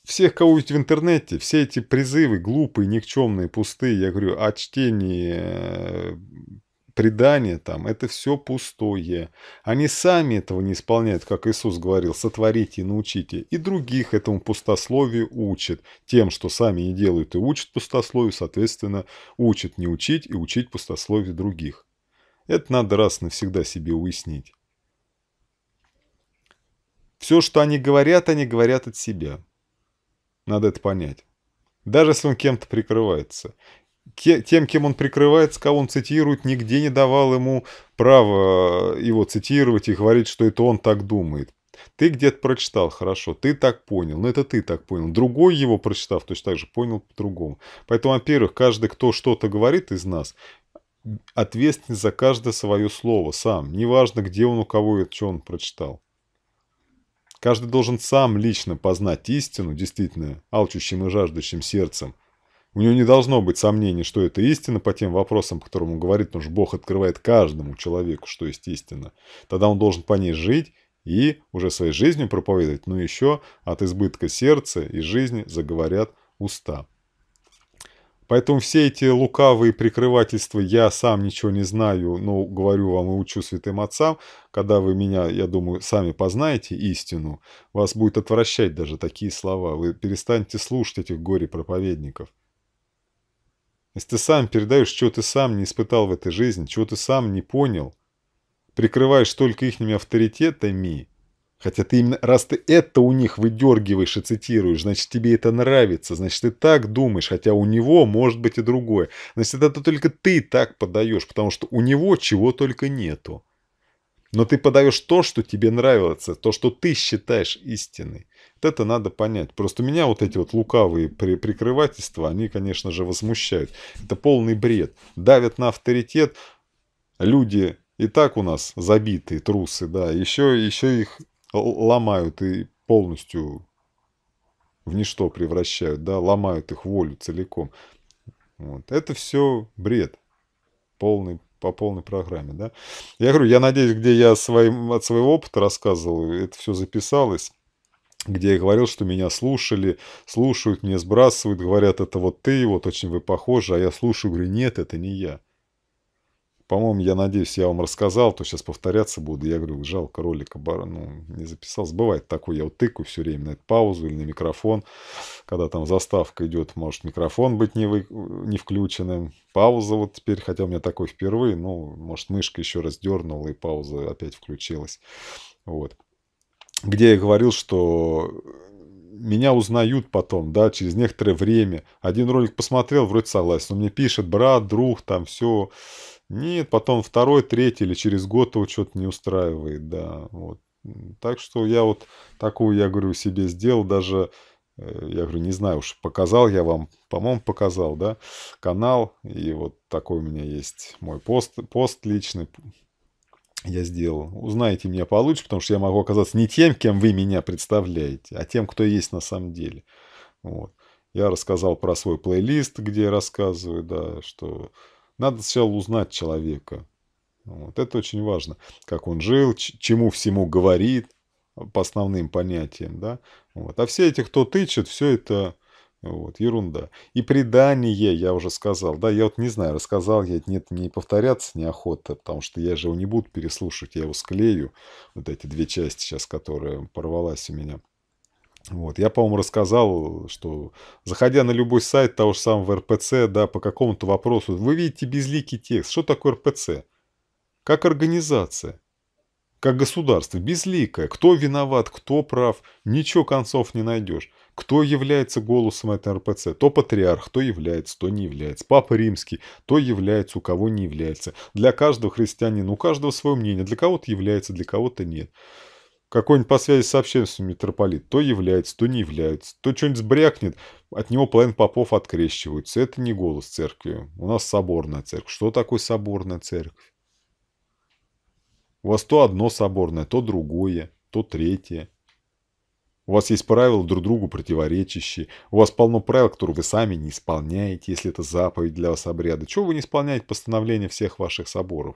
S1: всех кого-нибудь в интернете, все эти призывы глупые, никчемные, пустые, я говорю, о чтении э, предания там, это все пустое. Они сами этого не исполняют, как Иисус говорил, сотворите и научите. И других этому пустословию учат. Тем, что сами не делают и учат пустословию, соответственно, учат не учить и учить пустословию других. Это надо раз навсегда себе уяснить. Все, что они говорят, они говорят от себя. Надо это понять. Даже если он кем-то прикрывается. Тем, кем он прикрывается, кого он цитирует, нигде не давал ему права его цитировать и говорить, что это он так думает. Ты где-то прочитал, хорошо, ты так понял, но это ты так понял. Другой его прочитав, точно так же понял по-другому. Поэтому, во-первых, каждый, кто что-то говорит из нас, ответственен за каждое свое слово сам. Неважно, где он, у кого и что он прочитал. Каждый должен сам лично познать истину, действительно, алчущим и жаждущим сердцем. У него не должно быть сомнений, что это истина по тем вопросам, по которым он говорит, потому что Бог открывает каждому человеку, что есть истина. Тогда он должен по ней жить и уже своей жизнью проповедовать, но еще от избытка сердца и жизни заговорят уста. Поэтому все эти лукавые прикрывательства «я сам ничего не знаю, но говорю вам и учу святым отцам», когда вы меня, я думаю, сами познаете истину, вас будет отвращать даже такие слова. Вы перестанете слушать этих горе-проповедников. Если ты сам передаешь, что ты сам не испытал в этой жизни, чего ты сам не понял, прикрываешь только ихними авторитетами – Хотя ты именно, раз ты это у них выдергиваешь и цитируешь, значит, тебе это нравится, значит, ты так думаешь, хотя у него может быть и другое. Значит, это только ты так подаешь, потому что у него чего только нету. Но ты подаешь то, что тебе нравится, то, что ты считаешь истиной. Вот это надо понять. Просто меня вот эти вот лукавые прикрывательства, они, конечно же, возмущают. Это полный бред. Давят на авторитет. Люди и так у нас забитые трусы, да. Еще, еще их ломают и полностью в ничто превращают, да, ломают их волю целиком. Вот. Это все бред полный, по полной программе. Да? Я говорю, я надеюсь, где я своим, от своего опыта рассказывал, это все записалось где я говорил, что меня слушали, слушают, мне сбрасывают, говорят, это вот ты, вот очень вы похожи, а я слушаю, говорю, нет, это не я. По-моему, я надеюсь, я вам рассказал, то сейчас повторяться буду. Я говорю, жалко ролика, ну, не записался. Бывает такое, я вот тыкаю все время на эту паузу или на микрофон. Когда там заставка идет, может микрофон быть не, вы... не включенным. Пауза вот теперь, хотя у меня такой впервые, ну, может мышка еще раз дернула и пауза опять включилась. Вот. Где я говорил, что меня узнают потом, да, через некоторое время. Один ролик посмотрел, вроде согласен, он мне пишет, брат, друг, там все нет, потом второй, третий или через год его что-то не устраивает, да. Вот. Так что я вот такую, я говорю, себе сделал даже, э, я говорю, не знаю уж, показал я вам, по-моему, показал, да, канал. И вот такой у меня есть мой пост, пост личный, я сделал. Узнаете меня получше, потому что я могу оказаться не тем, кем вы меня представляете, а тем, кто есть на самом деле. Вот. Я рассказал про свой плейлист, где я рассказываю, да, что надо сначала узнать человека. Вот это очень важно. Как он жил, чему всему говорит, по основным понятиям. Да? Вот. А все эти, кто тычет, все это вот, ерунда. И предание, я уже сказал, да, я вот не знаю, рассказал я, нет, не повторяться неохота, потому что я же его не буду переслушивать, я его склею, вот эти две части сейчас, которые порвалась у меня. Вот. Я, по-моему, рассказал, что заходя на любой сайт того же самого РПЦ, да, по какому-то вопросу, вы видите безликий текст. Что такое РПЦ? Как организация, как государство, безликое. Кто виноват, кто прав, ничего концов не найдешь. Кто является голосом этой РПЦ? То патриарх, то является, то не является. Папа римский, то является, у кого не является. Для каждого христианина, у каждого свое мнение. Для кого-то является, для кого-то нет какой-нибудь по связи с общественностью митрополит то является, то не является, то что-нибудь сбрякнет, от него половина попов открещиваются. Это не голос церкви. У нас соборная церковь. Что такое соборная церковь? У вас то одно соборное, то другое, то третье. У вас есть правила друг другу противоречащие. У вас полно правил, которые вы сами не исполняете, если это заповедь для вас обряда. Чего вы не исполняете постановление всех ваших соборов?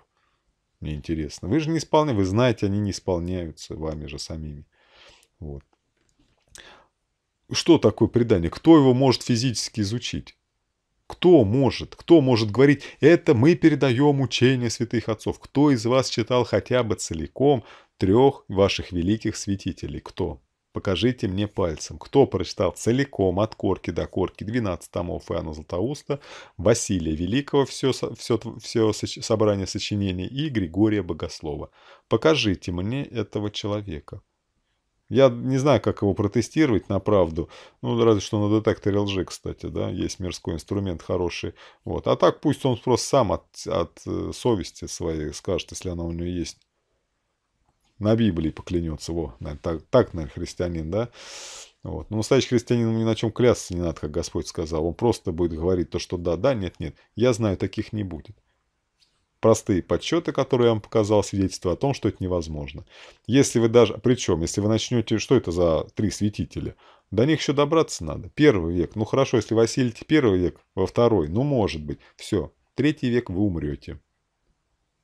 S1: Мне интересно. Вы же не исполняете, вы знаете, они не исполняются вами же самими. Вот. Что такое предание? Кто его может физически изучить? Кто может? Кто может говорить, это мы передаем учение святых отцов? Кто из вас читал хотя бы целиком трех ваших великих святителей? Кто? Покажите мне пальцем, кто прочитал целиком от корки до корки 12 томов Иоанна Златоуста, Василия Великого все, все, все собрание сочинений и Григория Богослова. Покажите мне этого человека. Я не знаю, как его протестировать на правду. Ну, разве что на детекторе лжи, кстати, да, есть мирской инструмент хороший. Вот. А так пусть он просто сам от, от э, совести своей скажет, если она у него есть на Библии поклянется. Во, наверное, так, так, наверное, христианин, да? Вот. Но настоящий христианин ни на чем клясться не надо, как Господь сказал. Он просто будет говорить то, что да, да, нет, нет. Я знаю, таких не будет. Простые подсчеты, которые я вам показал, свидетельство о том, что это невозможно. Если вы даже... Причем, если вы начнете... Что это за три святителя? До них еще добраться надо. Первый век. Ну хорошо, если Василий первый век, во второй, ну может быть. Все. Третий век вы умрете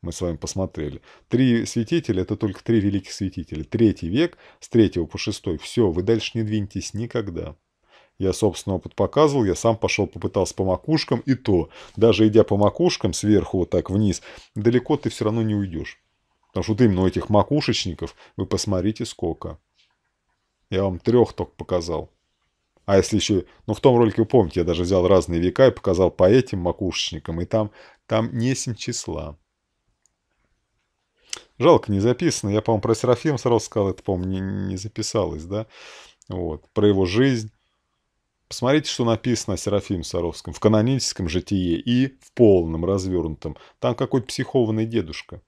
S1: мы с вами посмотрели. Три святителя – это только три великих святителя. Третий век, с третьего по шестой. Все, вы дальше не двинетесь никогда. Я, собственно, опыт показывал, я сам пошел, попытался по макушкам, и то, даже идя по макушкам сверху вот так вниз, далеко ты все равно не уйдешь. Потому что вот именно у этих макушечников, вы посмотрите сколько. Я вам трех только показал. А если еще... Ну, в том ролике, вы помните, я даже взял разные века и показал по этим макушечникам, и там, там не семь числа. Жалко, не записано. Я, по-моему, про Серафим сразу сказал, это, по-моему, не, не записалось, да? Вот. Про его жизнь. Посмотрите, что написано о Серафиме Саровском в каноническом житии и в полном развернутом. Там какой-то психованный дедушка.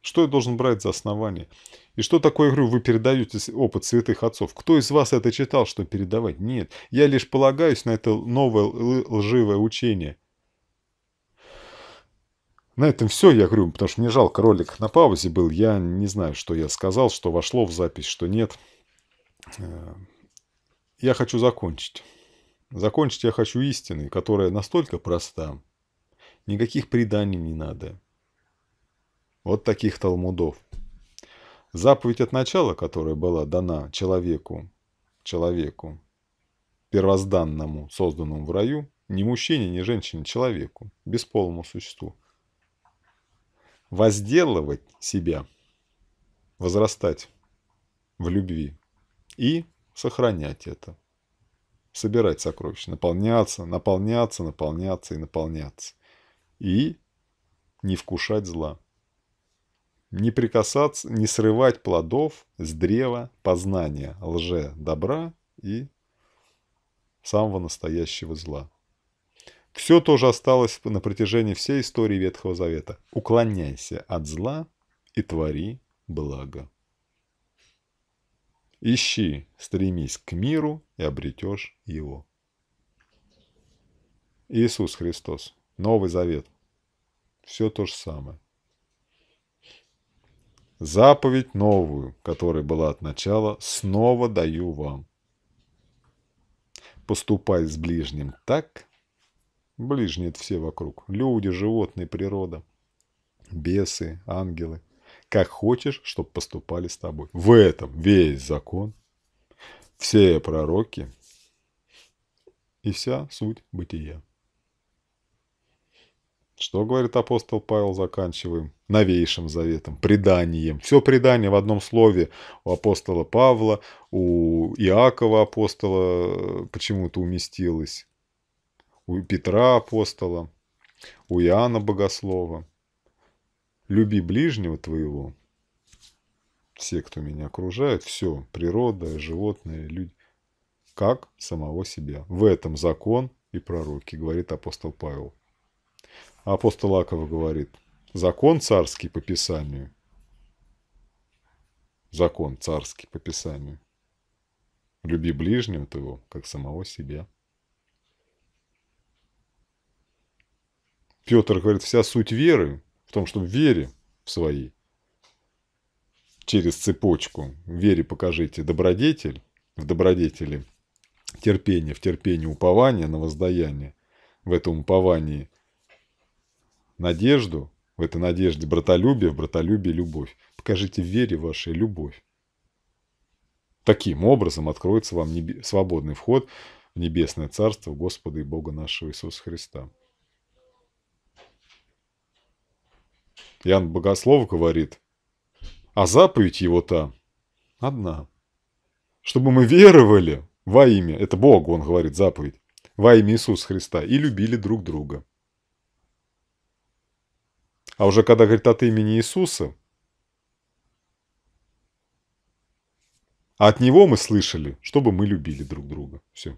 S1: Что я должен брать за основание? И что такое, говорю, вы передаете опыт святых отцов? Кто из вас это читал, что передавать? Нет. Я лишь полагаюсь на это новое лживое учение – на этом все, я говорю, потому что мне жалко, ролик на паузе был. Я не знаю, что я сказал, что вошло в запись, что нет. Э, я хочу закончить. Закончить я хочу истиной, которая настолько проста. Никаких преданий не надо. Вот таких талмудов. Заповедь от начала, которая была дана человеку, человеку, первозданному, созданному в раю, ни мужчине, ни женщине, человеку, бесполому существу – возделывать себя, возрастать в любви и сохранять это, собирать сокровища, наполняться, наполняться, наполняться и наполняться. И не вкушать зла. Не прикасаться, не срывать плодов с древа познания лже добра и самого настоящего зла. Все тоже осталось на протяжении всей истории Ветхого Завета. Уклоняйся от зла и твори благо. Ищи, стремись к миру и обретешь его. Иисус Христос. Новый Завет. Все то же самое. Заповедь новую, которая была от начала, снова даю вам. Поступай с ближним так, Ближние это все вокруг. Люди, животные, природа. Бесы, ангелы. Как хочешь, чтобы поступали с тобой. В этом весь закон. Все пророки и вся суть бытия. Что говорит апостол Павел, заканчиваем новейшим заветом, преданием. Все предание в одном слове у апостола Павла, у Иакова апостола э, почему-то уместилось у Петра апостола, у Иоанна Богослова. Люби ближнего твоего, все, кто меня окружает, все, природа, животные, люди, как самого себя. В этом закон и пророки, говорит апостол Павел. апостол Акова говорит, закон царский по Писанию. Закон царский по Писанию. Люби ближнего твоего, как самого себя. Петр говорит, вся суть веры в том, что в вере в своей, через цепочку, в вере покажите добродетель, в добродетели терпение, в терпении упование на воздаяние, в этом уповании надежду, в этой надежде братолюбие, в братолюбии любовь. Покажите в вере вашей любовь. Таким образом откроется вам свободный вход в небесное царство Господа и Бога нашего Иисуса Христа. Иоанн Богослов говорит, а заповедь его та одна. Чтобы мы веровали во имя, это Богу он говорит заповедь, во имя Иисуса Христа и любили друг друга. А уже когда говорит от имени Иисуса, а от Него мы слышали, чтобы мы любили друг друга. Все.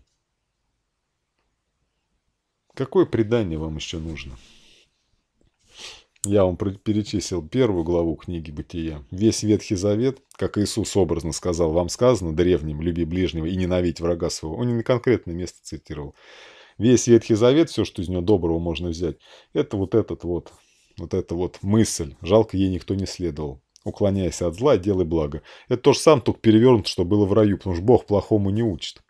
S1: Какое предание вам еще нужно? Я вам перечислил первую главу книги «Бытия». Весь Ветхий Завет, как Иисус образно сказал, вам сказано древним, люби ближнего и ненавидь врага своего. Он не конкретное место цитировал. Весь Ветхий Завет, все, что из него доброго можно взять, это вот этот вот, вот эта вот мысль. Жалко, ей никто не следовал. Уклоняйся от зла, делай благо. Это то же самое, только перевернуто, что было в раю, потому что Бог плохому не учит.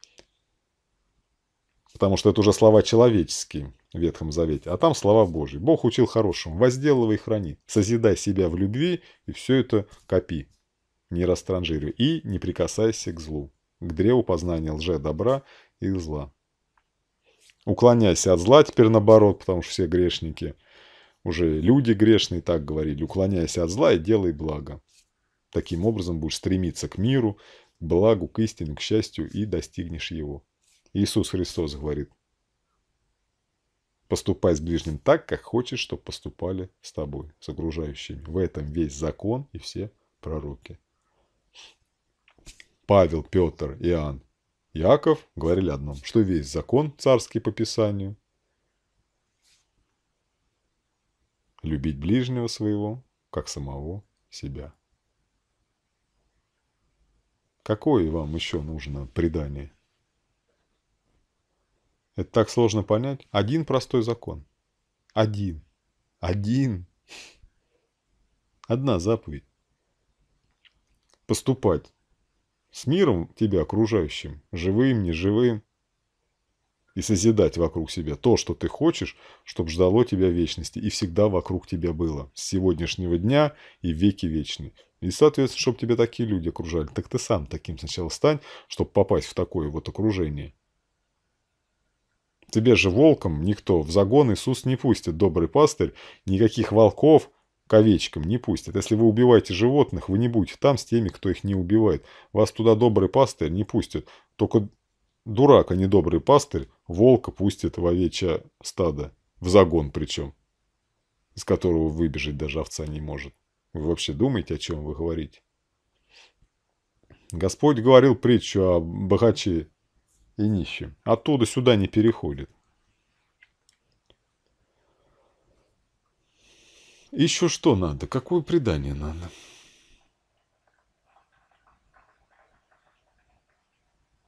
S1: Потому что это уже слова человеческие в Ветхом Завете, а там слова Божьи. Бог учил хорошему, возделывай и храни, созидай себя в любви и все это копи, не растранжируй и не прикасайся к злу, к древу познания лже добра и зла. Уклоняйся от зла теперь наоборот, потому что все грешники, уже люди грешные так говорили, уклоняйся от зла и делай благо. Таким образом будешь стремиться к миру, к благу, к истине, к счастью и достигнешь его. Иисус Христос говорит, Поступай с ближним так, как хочешь, чтобы поступали с тобой, с окружающими. В этом весь закон и все пророки. Павел, Петр, Иоанн, Яков говорили одном, что весь закон царский по Писанию любить ближнего своего, как самого себя. Какое вам еще нужно предание? Это так сложно понять. Один простой закон. Один. Один. Одна заповедь. Поступать с миром тебя окружающим, живым, неживым, и созидать вокруг себя то, что ты хочешь, чтобы ждало тебя вечности и всегда вокруг тебя было, с сегодняшнего дня и веки вечные. И, соответственно, чтобы тебя такие люди окружали, так ты сам таким сначала стань, чтобы попасть в такое вот окружение. Тебе же волком никто в загон Иисус не пустит, добрый пастырь, никаких волков к овечкам не пустит. Если вы убиваете животных, вы не будете там с теми, кто их не убивает. Вас туда добрый пастырь не пустит. Только дурак, а не добрый пастырь, волка пустит в овечье стадо. В загон причем. Из которого выбежать даже овца не может. Вы вообще думаете, о чем вы говорите? Господь говорил притчу о богаче и нищим. Оттуда сюда не переходит. Еще что надо? Какое предание надо?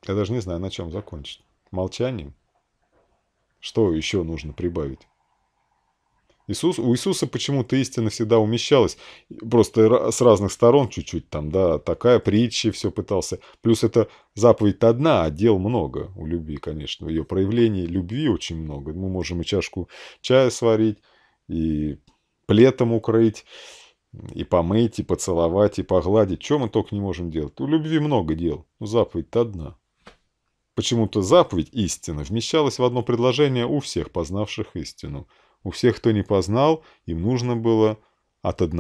S1: Я даже не знаю, на чем закончить. Молчанием? Что еще нужно прибавить? Иисус, у Иисуса почему-то истина всегда умещалась, просто с разных сторон чуть-чуть там, да, такая притча, все пытался. Плюс это заповедь одна, а дел много у любви, конечно, ее проявлений любви очень много. Мы можем и чашку чая сварить, и плетом укрыть, и помыть, и поцеловать, и погладить. Чем мы только не можем делать. У любви много дел, но заповедь-то одна. Почему-то заповедь истины вмещалась в одно предложение у всех, познавших истину – у всех, кто не познал, им нужно было от 1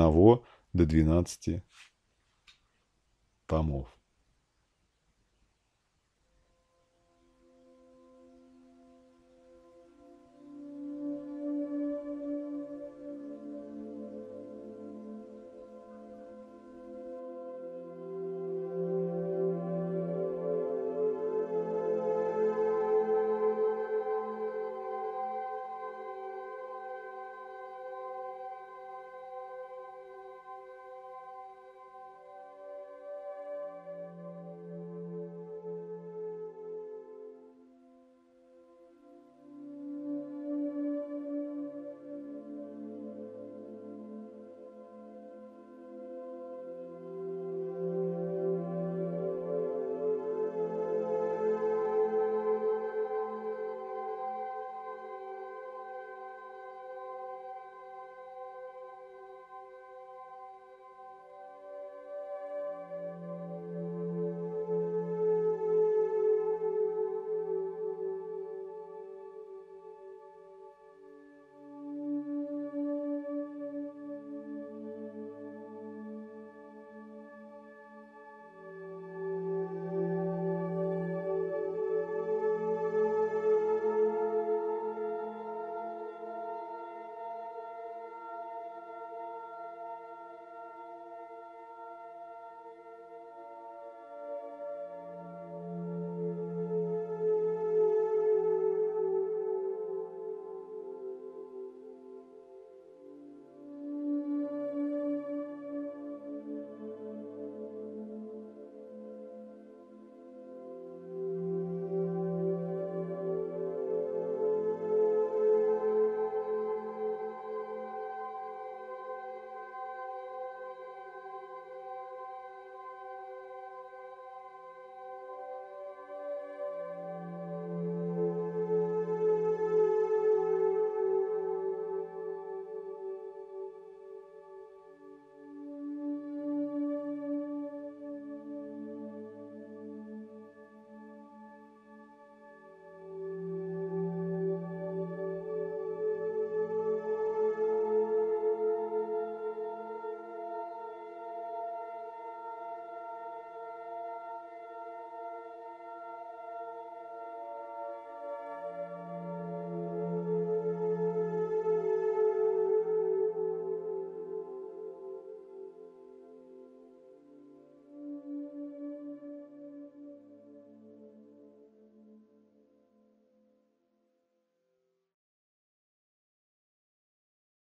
S1: до 12 томов.